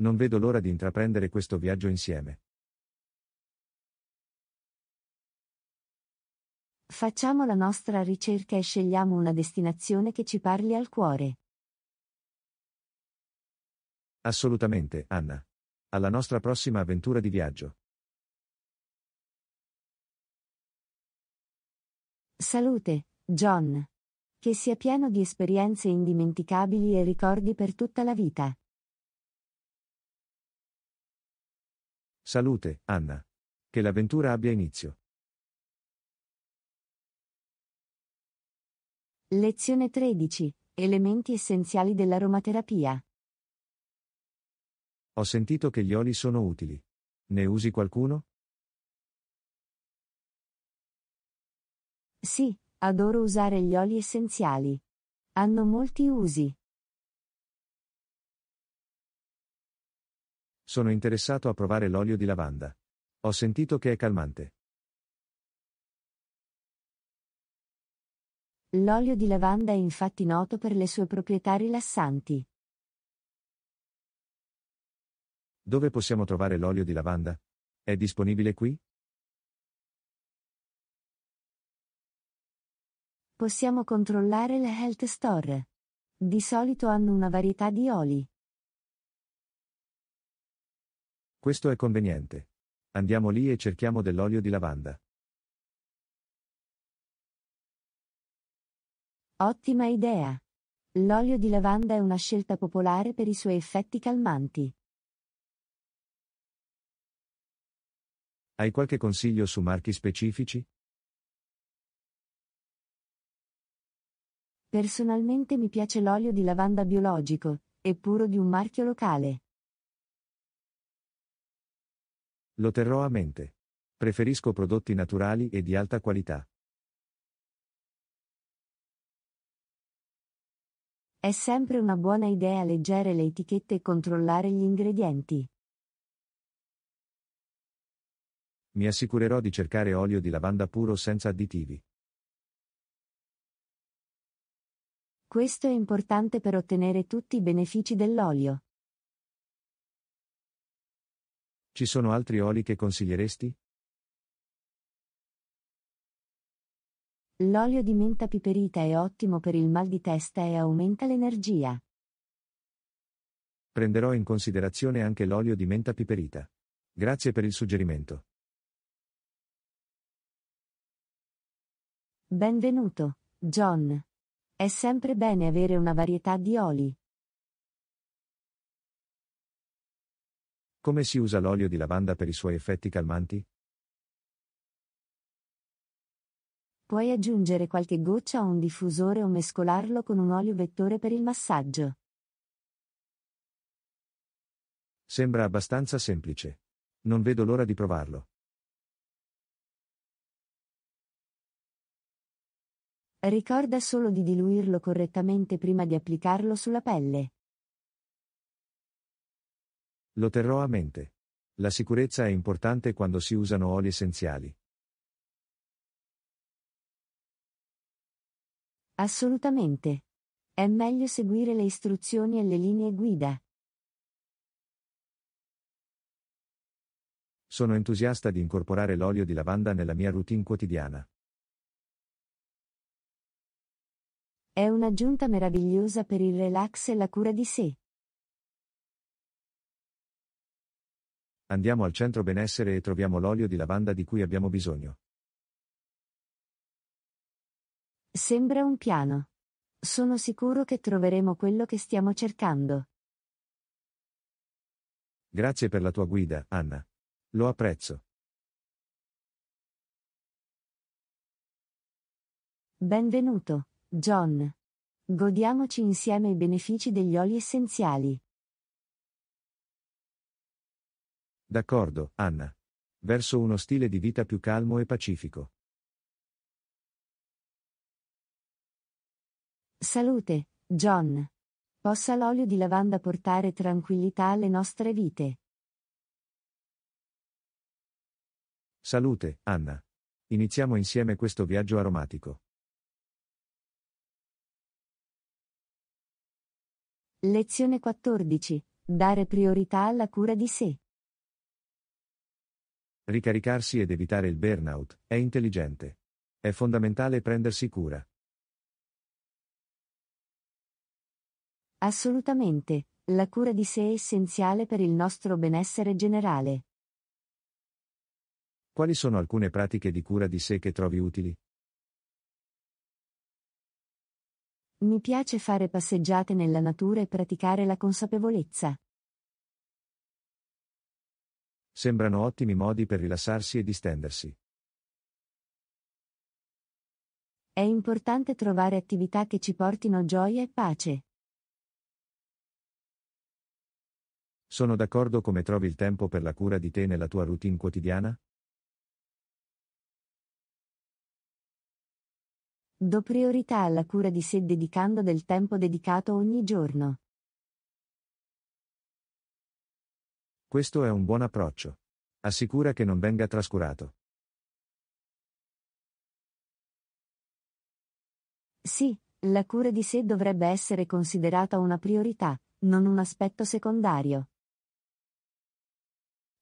B: Non vedo l'ora di intraprendere questo viaggio insieme.
A: Facciamo la nostra ricerca e scegliamo una destinazione che ci parli al cuore.
B: Assolutamente, Anna. Alla nostra prossima avventura di viaggio.
A: Salute, John. Che sia pieno di esperienze indimenticabili e ricordi per tutta la vita.
B: Salute, Anna. Che l'avventura abbia inizio.
A: Lezione 13. Elementi essenziali dell'aromaterapia.
B: Ho sentito che gli oli sono utili. Ne usi qualcuno?
A: Sì, adoro usare gli oli essenziali. Hanno molti usi.
B: Sono interessato a provare l'olio di lavanda. Ho sentito che è calmante.
A: L'olio di lavanda è infatti noto per le sue proprietà rilassanti.
B: Dove possiamo trovare l'olio di lavanda? È disponibile qui?
A: Possiamo controllare le health store. Di solito hanno una varietà di oli.
B: Questo è conveniente. Andiamo lì e cerchiamo dell'olio di lavanda.
A: Ottima idea. L'olio di lavanda è una scelta popolare per i suoi effetti calmanti.
B: Hai qualche consiglio su marchi specifici?
A: Personalmente mi piace l'olio di lavanda biologico, e puro di un marchio locale.
B: Lo terrò a mente. Preferisco prodotti naturali e di alta qualità.
A: È sempre una buona idea leggere le etichette e controllare gli ingredienti.
B: Mi assicurerò di cercare olio di lavanda puro senza additivi.
A: Questo è importante per ottenere tutti i benefici dell'olio.
B: Ci sono altri oli che consiglieresti?
A: L'olio di menta piperita è ottimo per il mal di testa e aumenta l'energia.
B: Prenderò in considerazione anche l'olio di menta piperita. Grazie per il suggerimento.
A: Benvenuto, John. È sempre bene avere una varietà di oli.
B: Come si usa l'olio di lavanda per i suoi effetti calmanti?
A: Puoi aggiungere qualche goccia a un diffusore o mescolarlo con un olio vettore per il massaggio.
B: Sembra abbastanza semplice. Non vedo l'ora di
C: provarlo.
A: Ricorda solo di diluirlo correttamente prima di applicarlo sulla pelle.
B: Lo terrò a mente. La sicurezza è importante quando si usano oli essenziali.
A: Assolutamente. È meglio seguire le istruzioni e le linee guida.
C: Sono entusiasta
B: di incorporare l'olio di lavanda nella mia routine quotidiana.
A: È un'aggiunta meravigliosa per il relax e la cura di sé.
B: Andiamo al centro benessere e troviamo l'olio di lavanda di cui abbiamo bisogno.
A: Sembra un piano. Sono sicuro che troveremo quello che stiamo cercando.
B: Grazie per la tua guida, Anna. Lo apprezzo.
A: Benvenuto. John. Godiamoci insieme i benefici degli oli essenziali.
B: D'accordo, Anna. Verso uno stile di vita più calmo e pacifico.
A: Salute, John. Possa l'olio di lavanda portare tranquillità alle nostre vite.
B: Salute, Anna. Iniziamo insieme questo viaggio aromatico.
A: Lezione 14. Dare priorità alla cura di sé.
B: Ricaricarsi ed evitare il burnout è intelligente. È fondamentale prendersi cura.
A: Assolutamente, la cura di sé è essenziale per il nostro benessere generale.
B: Quali sono alcune pratiche di cura di sé che trovi utili?
A: Mi piace fare passeggiate nella natura e praticare la consapevolezza.
B: Sembrano ottimi modi per rilassarsi e distendersi.
A: È importante trovare attività che ci portino gioia e pace.
B: Sono d'accordo come trovi il tempo per la cura di te nella tua routine quotidiana?
A: Do priorità alla cura di sé dedicando del tempo dedicato ogni giorno.
B: Questo è un buon approccio. Assicura che non venga trascurato.
A: Sì, la cura di sé dovrebbe essere considerata una priorità, non un aspetto secondario.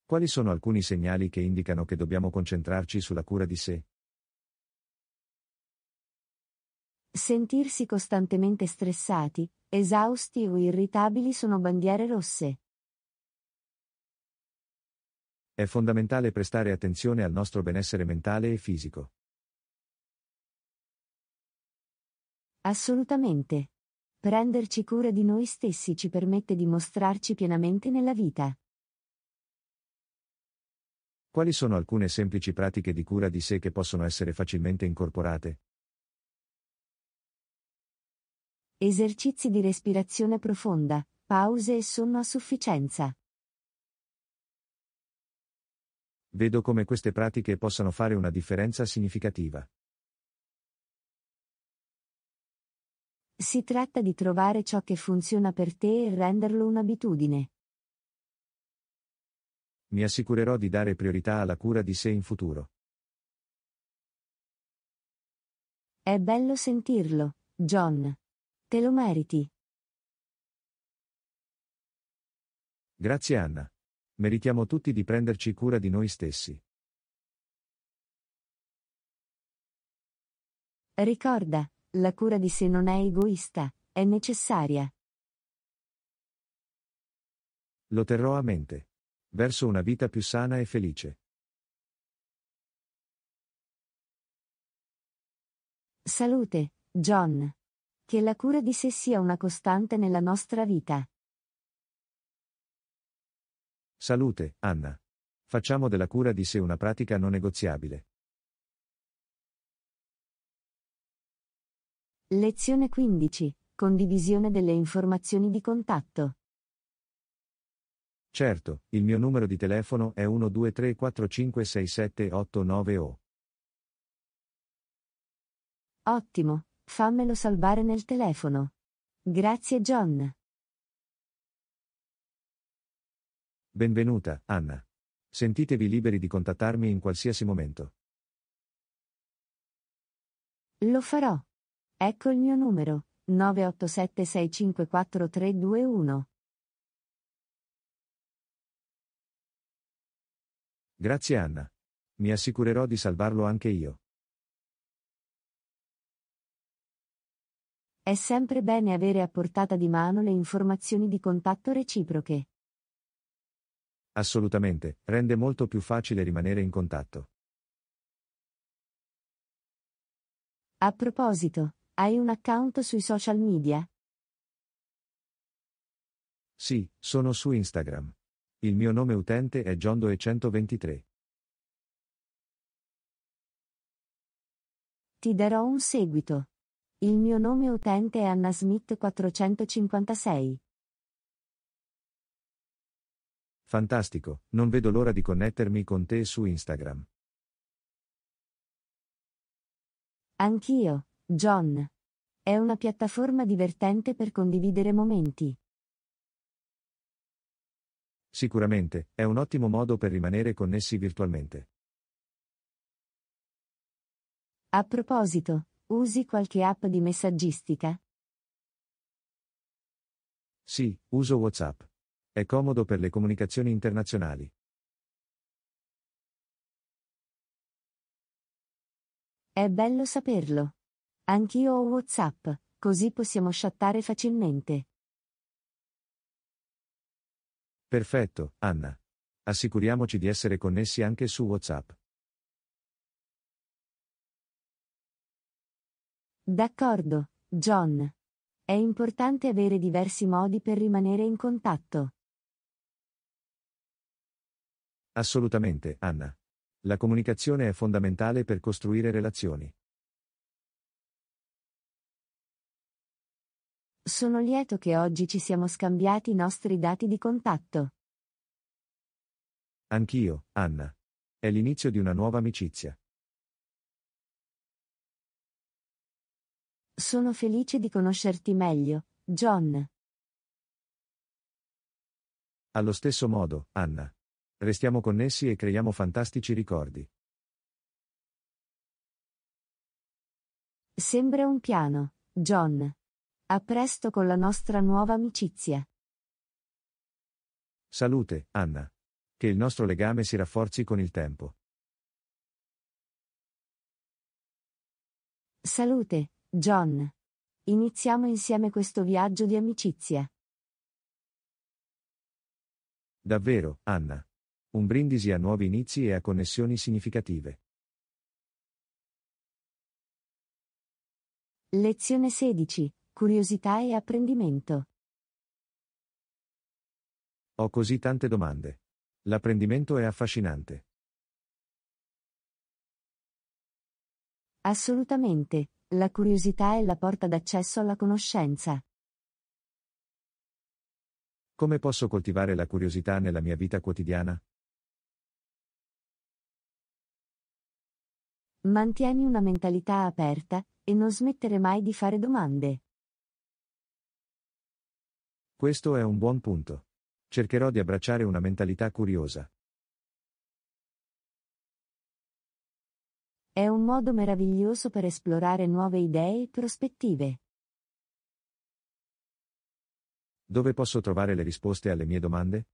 B: Quali sono alcuni segnali che indicano che dobbiamo concentrarci sulla cura di sé?
A: Sentirsi costantemente stressati, esausti o irritabili sono bandiere rosse.
B: È fondamentale prestare attenzione al nostro benessere mentale e fisico.
A: Assolutamente. Prenderci cura di noi stessi ci permette di mostrarci pienamente nella vita.
B: Quali sono alcune semplici pratiche di cura di sé che possono essere facilmente incorporate?
A: Esercizi di respirazione profonda, pause e sonno a sufficienza.
B: Vedo come queste pratiche possano fare una differenza significativa.
A: Si tratta di trovare ciò che funziona per te e renderlo un'abitudine.
B: Mi assicurerò di dare priorità alla
C: cura di sé in futuro.
A: È bello sentirlo, John. Te lo meriti.
B: Grazie Anna. Meritiamo tutti di prenderci cura di noi stessi.
A: Ricorda, la cura di sé non è egoista, è necessaria.
B: Lo terrò a mente. Verso una vita più sana e felice.
A: Salute, John. Che la cura di sé sia una costante nella nostra vita.
B: Salute, Anna. Facciamo della cura di sé una pratica non negoziabile.
A: Lezione 15. Condivisione delle informazioni di contatto.
B: Certo, il mio numero di telefono è 123456789O.
A: Ottimo, Fammelo salvare nel telefono. Grazie John.
B: Benvenuta, Anna. Sentitevi liberi di contattarmi in qualsiasi momento.
A: Lo farò. Ecco il mio numero 987654321.
C: Grazie Anna.
B: Mi assicurerò di salvarlo anche io.
A: È sempre bene avere a portata di mano le informazioni di contatto reciproche.
B: Assolutamente, rende molto più facile rimanere in contatto.
A: A proposito, hai un account sui social media?
B: Sì, sono su Instagram. Il mio nome utente è Giondoe123.
A: Ti darò un seguito. Il mio nome utente è Anna Smith 456.
B: Fantastico, non vedo l'ora di connettermi con te su Instagram.
A: Anch'io, John. È una piattaforma divertente per condividere momenti.
B: Sicuramente, è un ottimo modo per rimanere connessi virtualmente.
A: A proposito, Usi qualche app di messaggistica?
B: Sì, uso WhatsApp. È comodo per le comunicazioni internazionali.
A: È bello saperlo. Anch'io ho WhatsApp, così possiamo chattare facilmente.
B: Perfetto, Anna. Assicuriamoci di essere connessi anche su
C: WhatsApp.
A: D'accordo, John. È importante avere diversi modi per rimanere in contatto.
B: Assolutamente, Anna. La comunicazione è fondamentale per costruire relazioni.
A: Sono lieto che oggi ci siamo scambiati i nostri dati di contatto.
C: Anch'io, Anna. È l'inizio di una nuova amicizia.
A: Sono felice di conoscerti meglio, John.
B: Allo stesso modo, Anna. Restiamo connessi e creiamo fantastici ricordi.
A: Sembra un piano, John. A presto con la nostra nuova amicizia.
B: Salute, Anna. Che il nostro legame si rafforzi con il tempo.
A: Salute, John. Iniziamo insieme questo viaggio di amicizia.
B: Davvero, Anna. Un brindisi a nuovi inizi e a connessioni
C: significative.
A: Lezione 16. Curiosità e apprendimento.
B: Ho così tante domande. L'apprendimento è affascinante.
A: Assolutamente, la curiosità è la porta d'accesso alla conoscenza.
B: Come posso coltivare la curiosità nella mia vita quotidiana?
A: Mantieni una mentalità aperta e non smettere mai di fare domande.
B: Questo è un buon punto. Cercherò di abbracciare una mentalità curiosa.
A: È un modo meraviglioso per esplorare nuove idee e prospettive.
B: Dove posso trovare le risposte alle mie domande?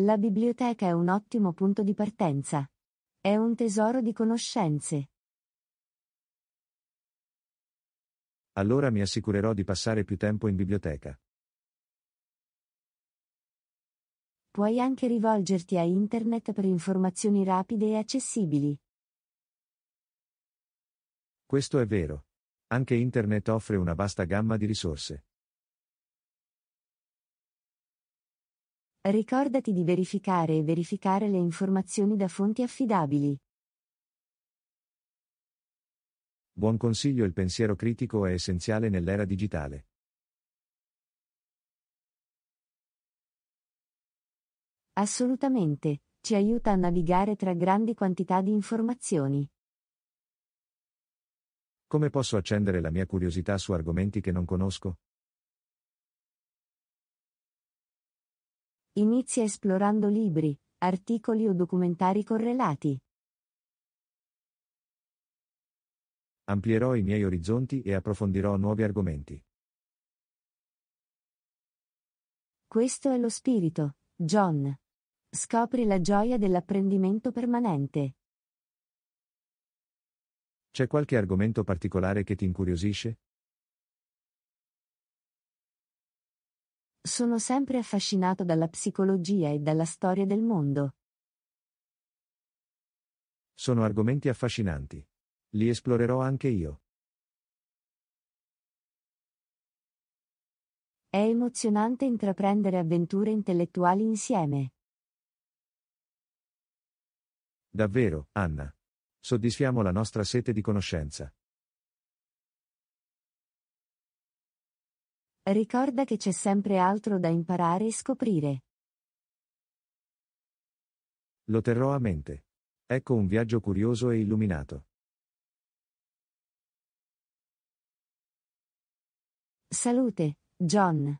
A: La biblioteca è un ottimo punto di partenza. È un tesoro di conoscenze.
B: Allora mi assicurerò di passare più tempo
C: in biblioteca.
A: Puoi anche rivolgerti a internet per informazioni rapide e accessibili.
B: Questo è vero. Anche internet offre una vasta gamma di risorse.
A: Ricordati di verificare e verificare le informazioni da fonti affidabili.
B: Buon consiglio il pensiero critico è essenziale nell'era digitale.
A: Assolutamente, ci aiuta a navigare tra grandi quantità di informazioni.
B: Come posso accendere la mia curiosità su argomenti che non conosco?
A: Inizia esplorando libri, articoli o documentari correlati.
B: Amplierò i miei orizzonti e approfondirò nuovi argomenti.
A: Questo è lo spirito, John. Scopri la gioia dell'apprendimento permanente.
B: C'è qualche argomento particolare che ti incuriosisce?
A: Sono sempre affascinato dalla psicologia e dalla storia del mondo.
B: Sono argomenti affascinanti. Li esplorerò anche io.
A: È emozionante intraprendere avventure intellettuali insieme.
B: Davvero, Anna. Soddisfiamo la nostra
C: sete di conoscenza.
A: Ricorda che c'è sempre altro da imparare e scoprire.
B: Lo terrò a mente. Ecco un viaggio curioso e illuminato.
A: Salute. John.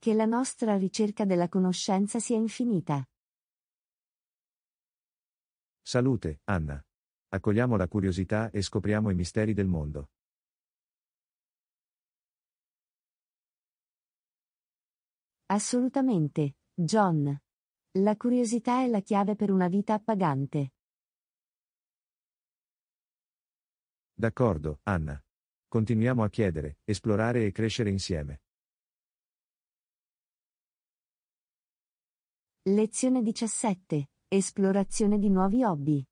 A: Che la nostra ricerca della conoscenza sia infinita.
B: Salute, Anna. Accogliamo la curiosità e
C: scopriamo i misteri del mondo.
A: Assolutamente, John. La curiosità è la chiave per una vita appagante.
B: D'accordo, Anna. Continuiamo a chiedere, esplorare e crescere insieme.
A: Lezione 17. Esplorazione di nuovi hobby.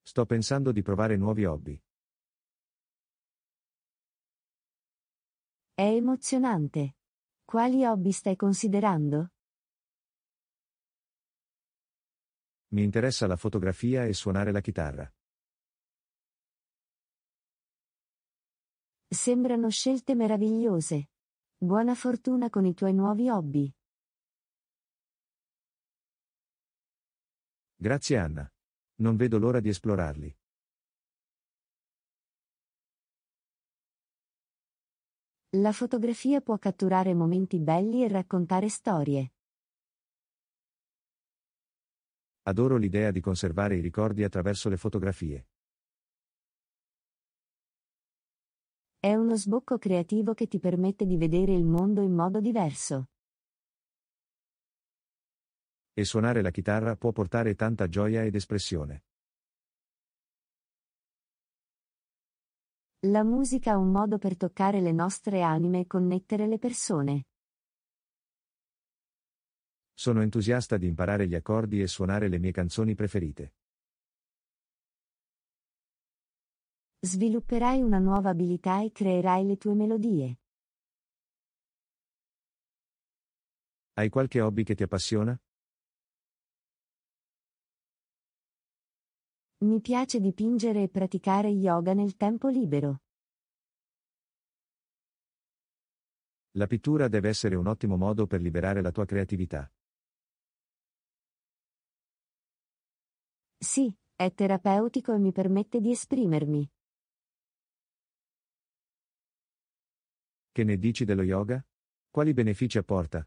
C: Sto
B: pensando di provare nuovi hobby.
A: È emozionante. Quali hobby stai considerando?
B: Mi interessa la fotografia e suonare la chitarra.
A: Sembrano scelte meravigliose. Buona fortuna con i tuoi nuovi hobby.
B: Grazie Anna. Non vedo l'ora di esplorarli.
A: La fotografia può catturare momenti belli e raccontare storie.
B: Adoro l'idea di conservare i ricordi attraverso le fotografie.
A: È uno sbocco creativo che ti permette di vedere il mondo in modo diverso.
B: E suonare la chitarra può portare tanta gioia ed espressione.
A: La musica è un modo per toccare le nostre anime e connettere le persone.
B: Sono entusiasta di imparare gli accordi e suonare le mie canzoni preferite.
A: Svilupperai una nuova abilità e creerai le tue melodie.
B: Hai qualche hobby che ti appassiona?
A: Mi piace dipingere e praticare yoga nel tempo libero.
B: La pittura deve essere un ottimo modo per liberare la tua creatività.
A: Sì, è terapeutico e mi permette di esprimermi.
C: Che ne dici dello yoga? Quali benefici apporta?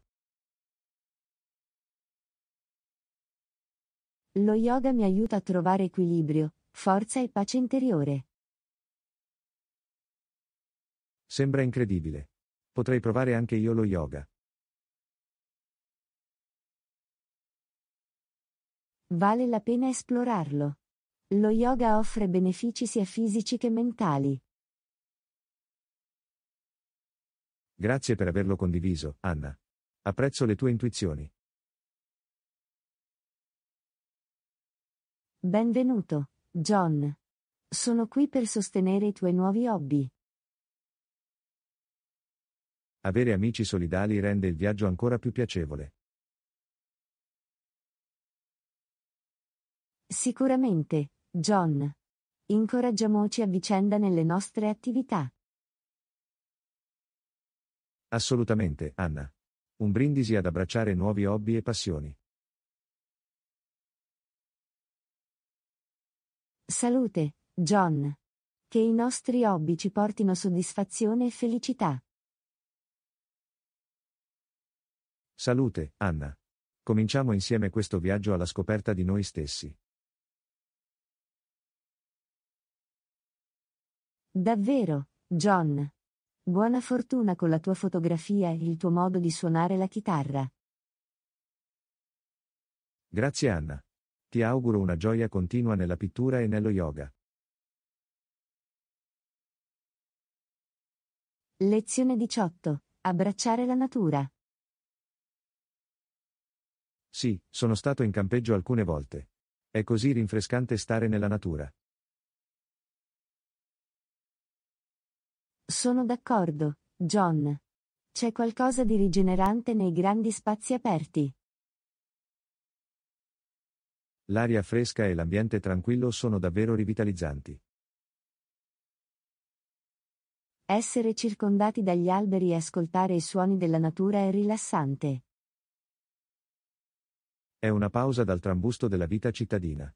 A: Lo yoga mi aiuta a trovare equilibrio, forza e pace interiore.
B: Sembra incredibile.
C: Potrei provare anche io lo yoga.
A: Vale la pena esplorarlo. Lo yoga offre benefici sia fisici che mentali.
B: Grazie per averlo condiviso, Anna. Apprezzo le tue intuizioni.
A: Benvenuto, John. Sono qui per sostenere i tuoi nuovi hobby.
B: Avere amici solidali rende il viaggio ancora più piacevole.
A: Sicuramente, John. Incoraggiamoci a vicenda nelle nostre attività.
B: Assolutamente, Anna. Un brindisi ad abbracciare nuovi hobby e passioni.
A: Salute, John. Che i nostri hobby ci portino soddisfazione e felicità.
B: Salute, Anna. Cominciamo insieme questo viaggio alla scoperta di noi stessi.
A: Davvero, John. Buona fortuna con la tua fotografia e il tuo modo di suonare la chitarra.
B: Grazie Anna. Ti auguro una gioia continua nella pittura e nello yoga.
A: Lezione 18. Abbracciare la natura.
B: Sì, sono stato in campeggio alcune volte. È così rinfrescante stare nella natura.
A: Sono d'accordo, John. C'è qualcosa di rigenerante nei grandi spazi aperti.
B: L'aria fresca e l'ambiente tranquillo sono davvero rivitalizzanti.
A: Essere circondati dagli alberi e ascoltare i suoni della natura è rilassante.
B: È una pausa dal trambusto della vita cittadina.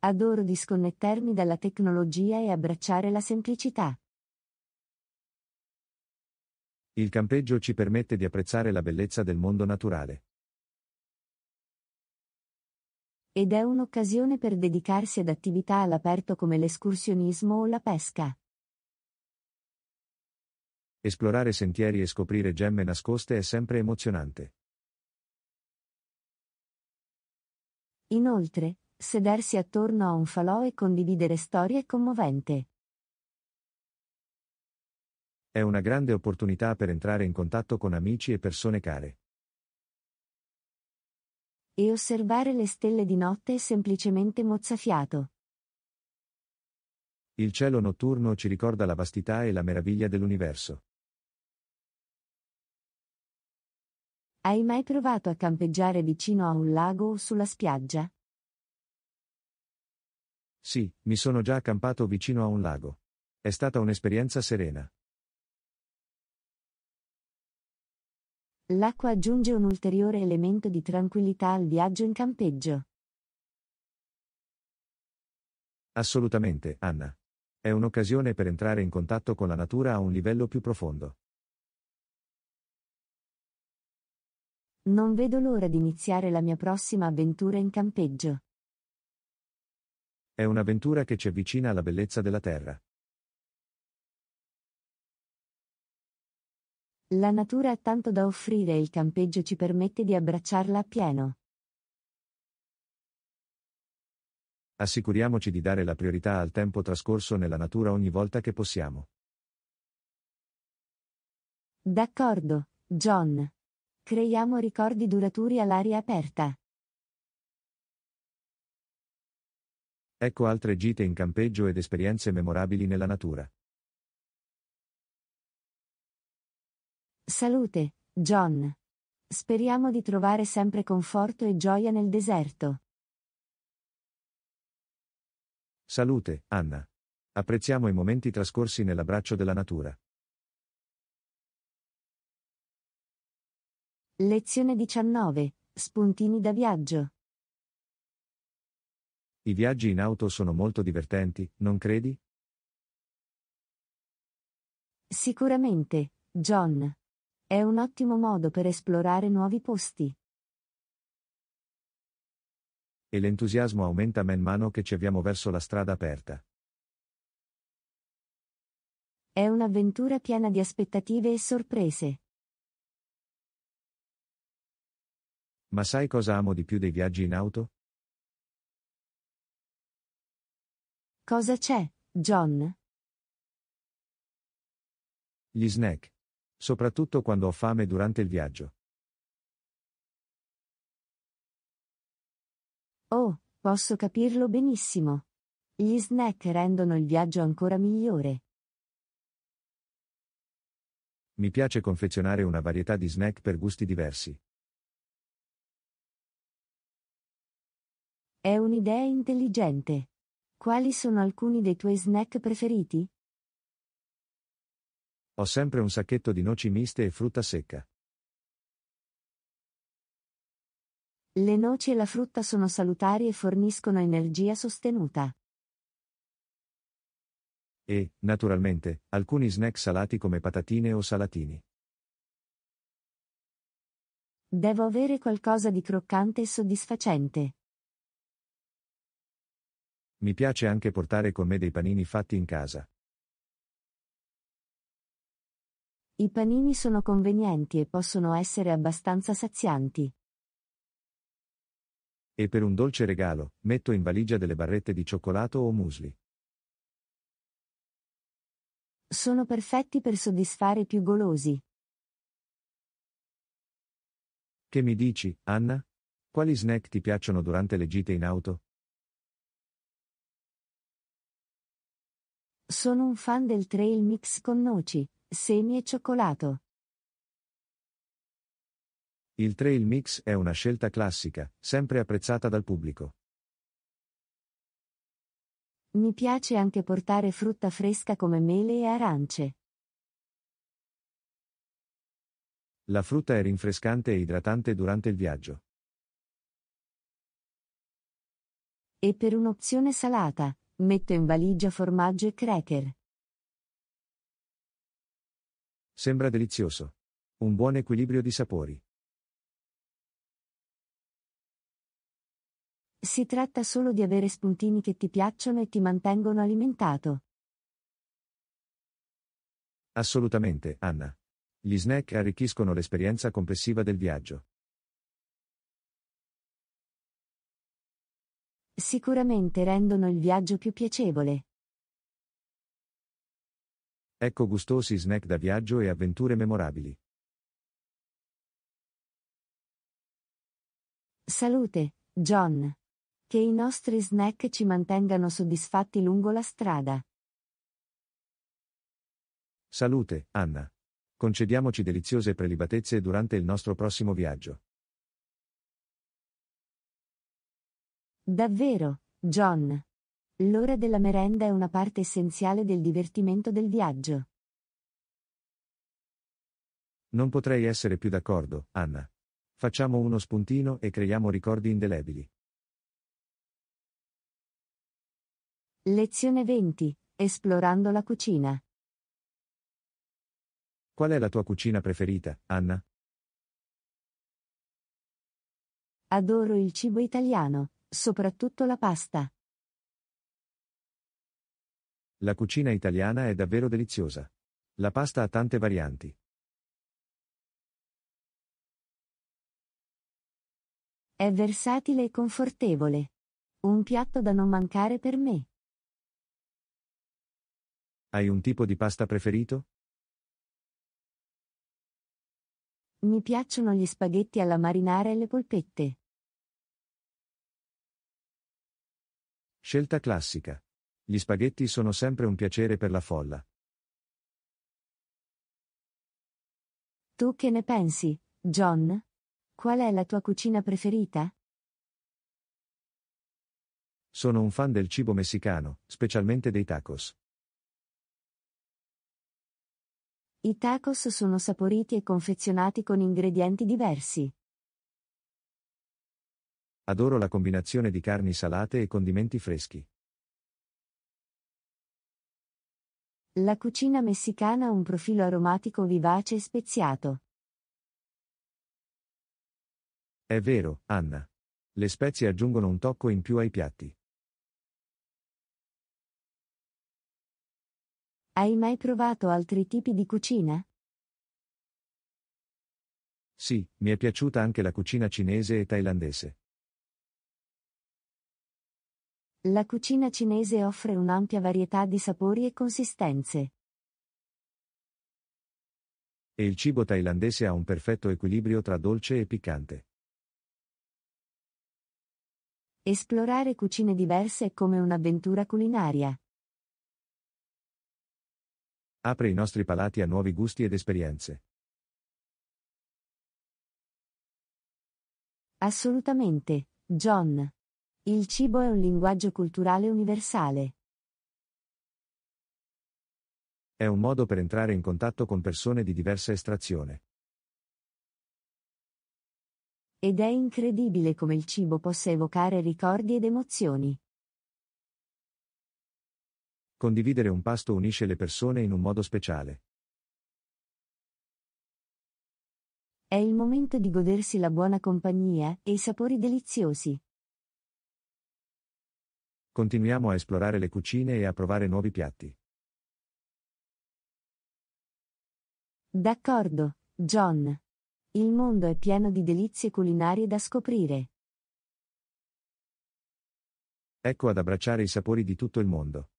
A: Adoro disconnettermi dalla tecnologia e abbracciare la semplicità.
B: Il campeggio ci permette di apprezzare la bellezza del mondo naturale.
A: Ed è un'occasione per dedicarsi ad attività all'aperto come l'escursionismo o la pesca.
B: Esplorare sentieri e scoprire gemme nascoste è sempre emozionante.
A: Inoltre, sedersi attorno a un falò e condividere storie è commovente.
B: È una grande opportunità per entrare in contatto con amici e persone care.
A: E osservare le stelle di notte è semplicemente mozzafiato.
B: Il cielo notturno ci ricorda la vastità e la meraviglia dell'universo.
A: Hai mai provato a campeggiare vicino a un lago o sulla spiaggia?
B: Sì, mi sono già accampato vicino a un lago. È stata un'esperienza serena.
A: L'acqua aggiunge un ulteriore elemento di tranquillità al viaggio in campeggio.
B: Assolutamente, Anna. È un'occasione per entrare in contatto con la natura a un livello più profondo.
A: Non vedo l'ora di iniziare la mia prossima avventura in campeggio.
B: È un'avventura che ci avvicina alla bellezza della terra.
A: La natura ha tanto da offrire e il campeggio ci permette di abbracciarla appieno.
B: Assicuriamoci di dare la priorità al tempo trascorso nella natura ogni volta che possiamo.
A: D'accordo, John. Creiamo ricordi duraturi all'aria aperta.
B: Ecco altre gite in campeggio ed esperienze memorabili nella natura.
A: Salute, John. Speriamo di trovare sempre conforto e gioia nel deserto.
B: Salute, Anna. Apprezziamo i momenti
C: trascorsi nell'abbraccio della natura.
A: Lezione 19. Spuntini da viaggio.
B: I viaggi in auto sono molto divertenti, non credi?
A: Sicuramente, John. È un ottimo modo per esplorare nuovi posti.
B: E l'entusiasmo aumenta man mano che ci avviamo verso la strada aperta.
A: È un'avventura piena di aspettative e sorprese.
B: Ma sai cosa amo di più dei viaggi in auto?
C: Cosa c'è, John? Gli snack soprattutto quando ho fame durante il viaggio.
A: Oh, posso capirlo benissimo. Gli snack rendono il viaggio ancora migliore.
B: Mi piace confezionare una varietà di snack per gusti diversi.
A: È un'idea intelligente. Quali sono alcuni dei tuoi snack preferiti?
B: Ho sempre un sacchetto di noci miste e frutta secca.
A: Le noci e la frutta sono salutari e forniscono energia sostenuta.
B: E, naturalmente, alcuni snack salati come patatine o salatini.
A: Devo avere qualcosa di croccante e soddisfacente.
B: Mi piace anche portare con me dei panini fatti in casa.
A: I panini sono convenienti e possono essere abbastanza sazianti.
B: E per un dolce regalo, metto in valigia delle barrette di cioccolato o musli.
A: Sono perfetti per soddisfare i più golosi.
B: Che mi dici, Anna? Quali snack ti piacciono durante le gite in
C: auto?
A: Sono un fan del trail mix con noci, Semi e cioccolato.
B: Il trail mix è una scelta classica, sempre apprezzata dal pubblico.
A: Mi piace anche portare frutta fresca come mele e arance.
C: La frutta è
B: rinfrescante e idratante durante il viaggio.
A: E per un'opzione salata, metto in valigia formaggio e cracker.
B: Sembra delizioso. Un buon equilibrio di
C: sapori.
A: Si tratta solo di avere spuntini che ti piacciono e ti mantengono alimentato.
B: Assolutamente, Anna. Gli snack arricchiscono l'esperienza
C: complessiva del viaggio.
A: Sicuramente rendono il viaggio più piacevole.
B: Ecco gustosi snack da viaggio e avventure memorabili.
A: Salute, John. Che i nostri snack ci mantengano soddisfatti lungo la strada.
B: Salute, Anna. Concediamoci deliziose prelibatezze durante il nostro prossimo viaggio.
A: Davvero, John. L'ora della merenda è una parte essenziale del divertimento del viaggio.
B: Non potrei essere più d'accordo, Anna. Facciamo uno spuntino e creiamo ricordi indelebili.
A: Lezione 20. Esplorando la cucina.
C: Qual è la tua cucina preferita, Anna?
A: Adoro il cibo italiano, soprattutto la pasta.
B: La cucina italiana è davvero deliziosa. La pasta ha tante varianti.
A: È versatile e confortevole. Un piatto da non mancare per me.
C: Hai un tipo di pasta preferito?
A: Mi piacciono gli spaghetti alla marinara e le polpette.
B: Scelta classica. Gli spaghetti sono sempre un piacere per la folla.
A: Tu che ne pensi, John? Qual è la tua cucina preferita?
B: Sono un fan del cibo messicano, specialmente dei tacos.
A: I tacos sono saporiti e confezionati con ingredienti diversi.
B: Adoro la combinazione di carni salate e condimenti freschi.
A: La cucina messicana ha un profilo aromatico vivace e speziato.
B: È vero, Anna. Le spezie aggiungono un tocco in più
C: ai piatti.
A: Hai mai provato altri tipi di cucina?
B: Sì, mi è piaciuta anche la cucina cinese e thailandese.
A: La cucina cinese offre un'ampia varietà di sapori e consistenze.
B: E il cibo thailandese ha un perfetto equilibrio tra dolce e piccante.
A: Esplorare cucine diverse è come un'avventura culinaria.
B: Apre i nostri palati a nuovi gusti ed esperienze.
A: Assolutamente, John. Il cibo è un linguaggio culturale universale.
B: È un modo per entrare in contatto con persone di diversa estrazione.
A: Ed è incredibile come il cibo possa evocare ricordi ed emozioni.
B: Condividere un pasto unisce le persone in un modo speciale.
A: È il momento di godersi la buona compagnia e i sapori deliziosi.
B: Continuiamo a esplorare le cucine e a provare nuovi piatti.
A: D'accordo, John. Il mondo è pieno di delizie culinarie da scoprire.
B: Ecco ad abbracciare i sapori di tutto il mondo.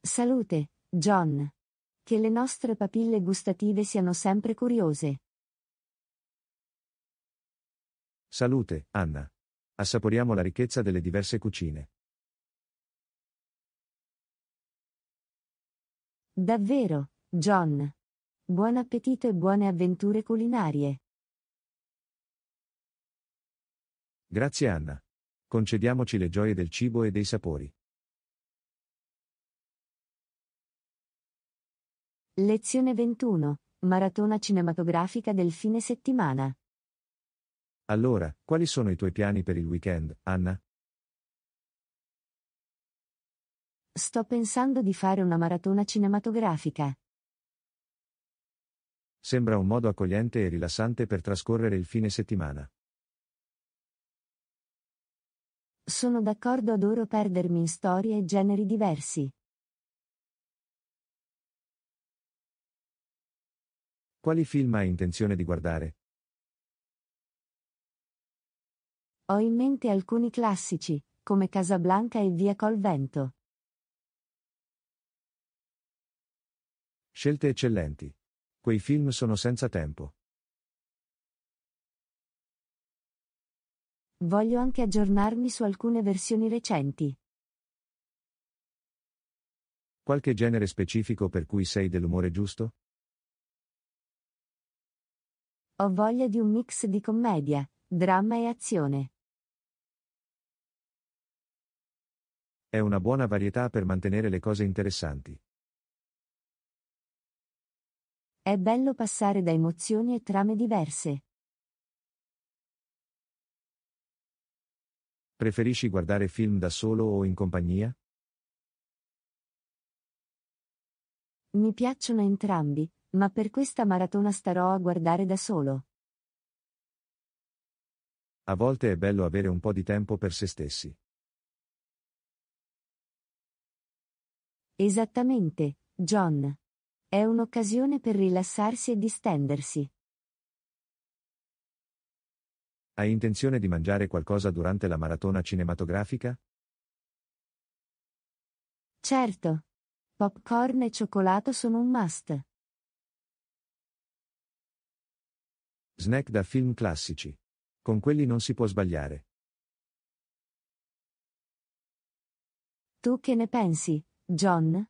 A: Salute, John. Che le nostre papille gustative siano sempre curiose.
B: Salute, Anna. Assaporiamo la ricchezza delle diverse cucine.
A: Davvero, John. Buon appetito e buone avventure culinarie.
B: Grazie Anna. Concediamoci le gioie del cibo e dei sapori.
A: Lezione 21. Maratona cinematografica del fine settimana.
B: Allora, quali sono i tuoi piani per il weekend, Anna?
A: Sto pensando di fare una maratona cinematografica.
B: Sembra un modo accogliente e rilassante per trascorrere il fine settimana.
A: Sono d'accordo, adoro perdermi in storie e generi diversi.
B: Quali film hai intenzione di guardare?
A: Ho in mente alcuni classici, come Casablanca e Via col Vento.
B: Scelte eccellenti.
C: Quei film sono senza tempo.
A: Voglio anche aggiornarmi su alcune versioni recenti.
B: Qualche genere specifico per cui sei dell'umore giusto?
A: Ho voglia di un mix di commedia, dramma e azione.
C: È una buona varietà
B: per mantenere le cose interessanti.
A: È bello passare da emozioni e trame diverse.
B: Preferisci guardare film da solo o in compagnia?
A: Mi piacciono entrambi, ma per questa maratona starò a guardare da solo.
B: A volte è bello avere un po' di tempo per se stessi.
A: Esattamente, John. È un'occasione per rilassarsi e distendersi.
B: Hai intenzione di mangiare qualcosa durante la maratona cinematografica?
A: Certo. Popcorn e cioccolato sono un must.
B: Snack da film classici. Con quelli non si
C: può sbagliare.
A: Tu che ne pensi, John?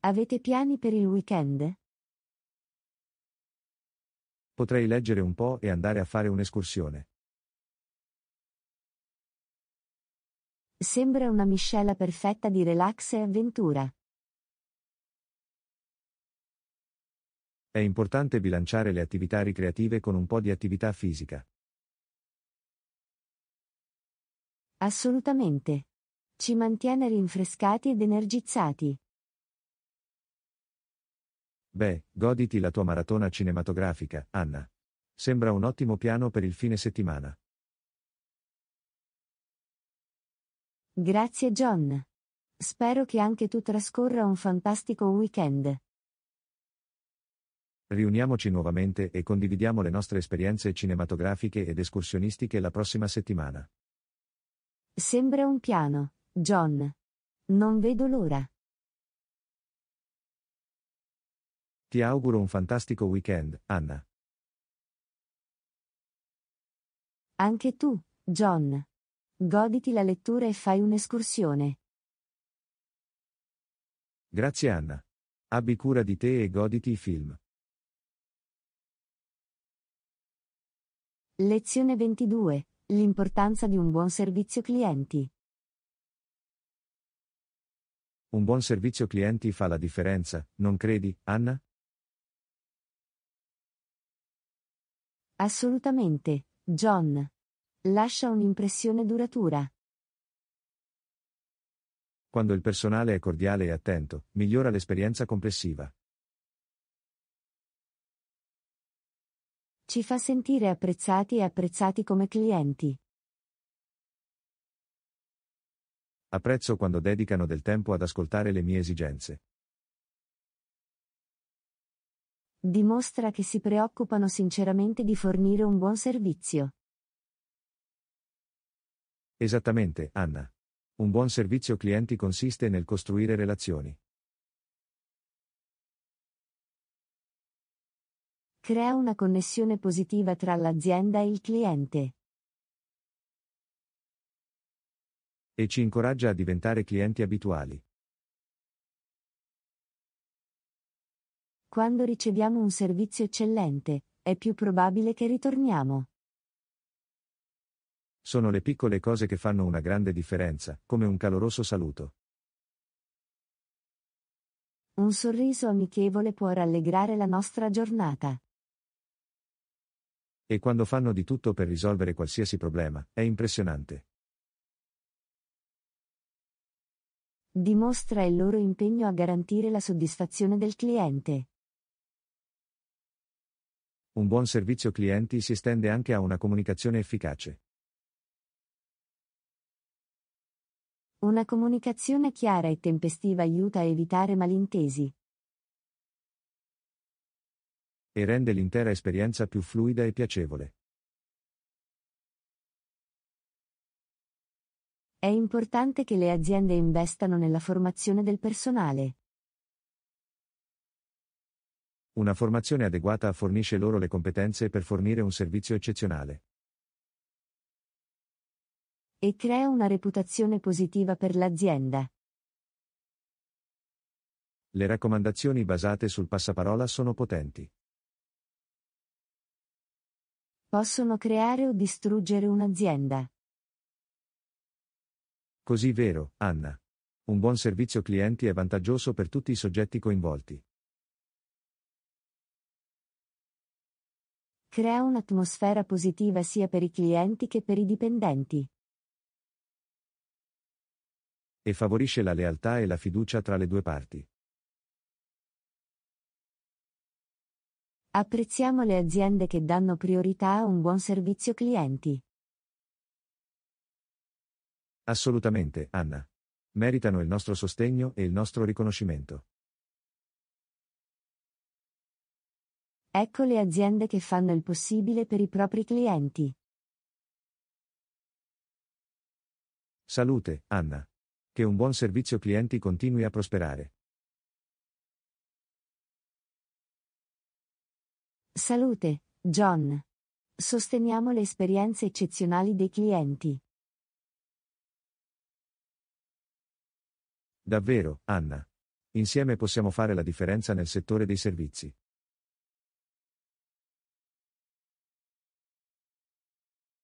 A: Avete piani per il weekend?
B: Potrei leggere un po' e andare a fare un'escursione.
A: Sembra una miscela perfetta di relax e avventura.
B: È importante bilanciare le attività ricreative con un po' di attività fisica.
A: Assolutamente. Ci mantiene rinfrescati ed energizzati.
B: Beh, goditi la tua maratona cinematografica, Anna. Sembra un ottimo piano per il fine settimana.
A: Grazie John. Spero che anche tu trascorra un fantastico weekend.
B: Riuniamoci nuovamente e condividiamo le nostre esperienze cinematografiche ed escursionistiche la prossima settimana.
A: Sembra un piano. John. Non vedo l'ora.
B: Ti auguro un fantastico
C: weekend, Anna.
A: Anche tu, John. Goditi la lettura e fai un'escursione.
B: Grazie Anna. Abbi cura di te e goditi i film.
A: Lezione 22. L'importanza di un buon servizio clienti.
B: Un buon servizio clienti fa la differenza, non credi, Anna?
A: Assolutamente, John. Lascia un'impressione duratura.
B: Quando il personale è cordiale e attento, migliora l'esperienza complessiva.
A: Ci fa sentire apprezzati e apprezzati come clienti.
B: Apprezzo quando dedicano del tempo ad ascoltare le mie esigenze.
A: Dimostra che si preoccupano sinceramente di fornire un buon servizio.
B: Esattamente, Anna. Un buon servizio clienti consiste nel costruire
C: relazioni.
A: Crea una connessione positiva tra l'azienda e il cliente.
B: e ci incoraggia a diventare clienti abituali.
A: Quando riceviamo un servizio eccellente, è più probabile che ritorniamo.
B: Sono le piccole cose che fanno una grande differenza, come un caloroso saluto.
A: Un sorriso amichevole può rallegrare la nostra giornata.
B: E quando fanno di tutto per risolvere qualsiasi problema,
C: è impressionante.
A: dimostra il loro impegno a garantire la soddisfazione del cliente.
B: Un buon servizio clienti si estende anche a una comunicazione efficace.
A: Una comunicazione chiara e tempestiva aiuta a evitare malintesi.
C: E
B: rende l'intera esperienza più fluida e piacevole.
A: È importante che le aziende investano nella formazione del personale.
B: Una formazione adeguata fornisce loro le competenze per fornire un servizio eccezionale.
A: E crea una reputazione positiva per l'azienda.
B: Le raccomandazioni basate sul passaparola sono potenti.
A: Possono creare o distruggere un'azienda.
B: Così vero, Anna. Un buon servizio clienti è vantaggioso per tutti i soggetti coinvolti.
A: Crea un'atmosfera positiva sia per i clienti che per i dipendenti.
B: E favorisce la lealtà e la fiducia tra le due parti.
A: Apprezziamo le aziende che danno priorità a un buon servizio clienti.
B: Assolutamente, Anna. Meritano il nostro sostegno
C: e il nostro riconoscimento.
A: Ecco le aziende che fanno il possibile per i propri clienti.
B: Salute, Anna. Che un buon servizio clienti continui a prosperare.
A: Salute, John. Sosteniamo le esperienze eccezionali dei clienti.
B: Davvero, Anna. Insieme possiamo fare la differenza nel settore dei servizi.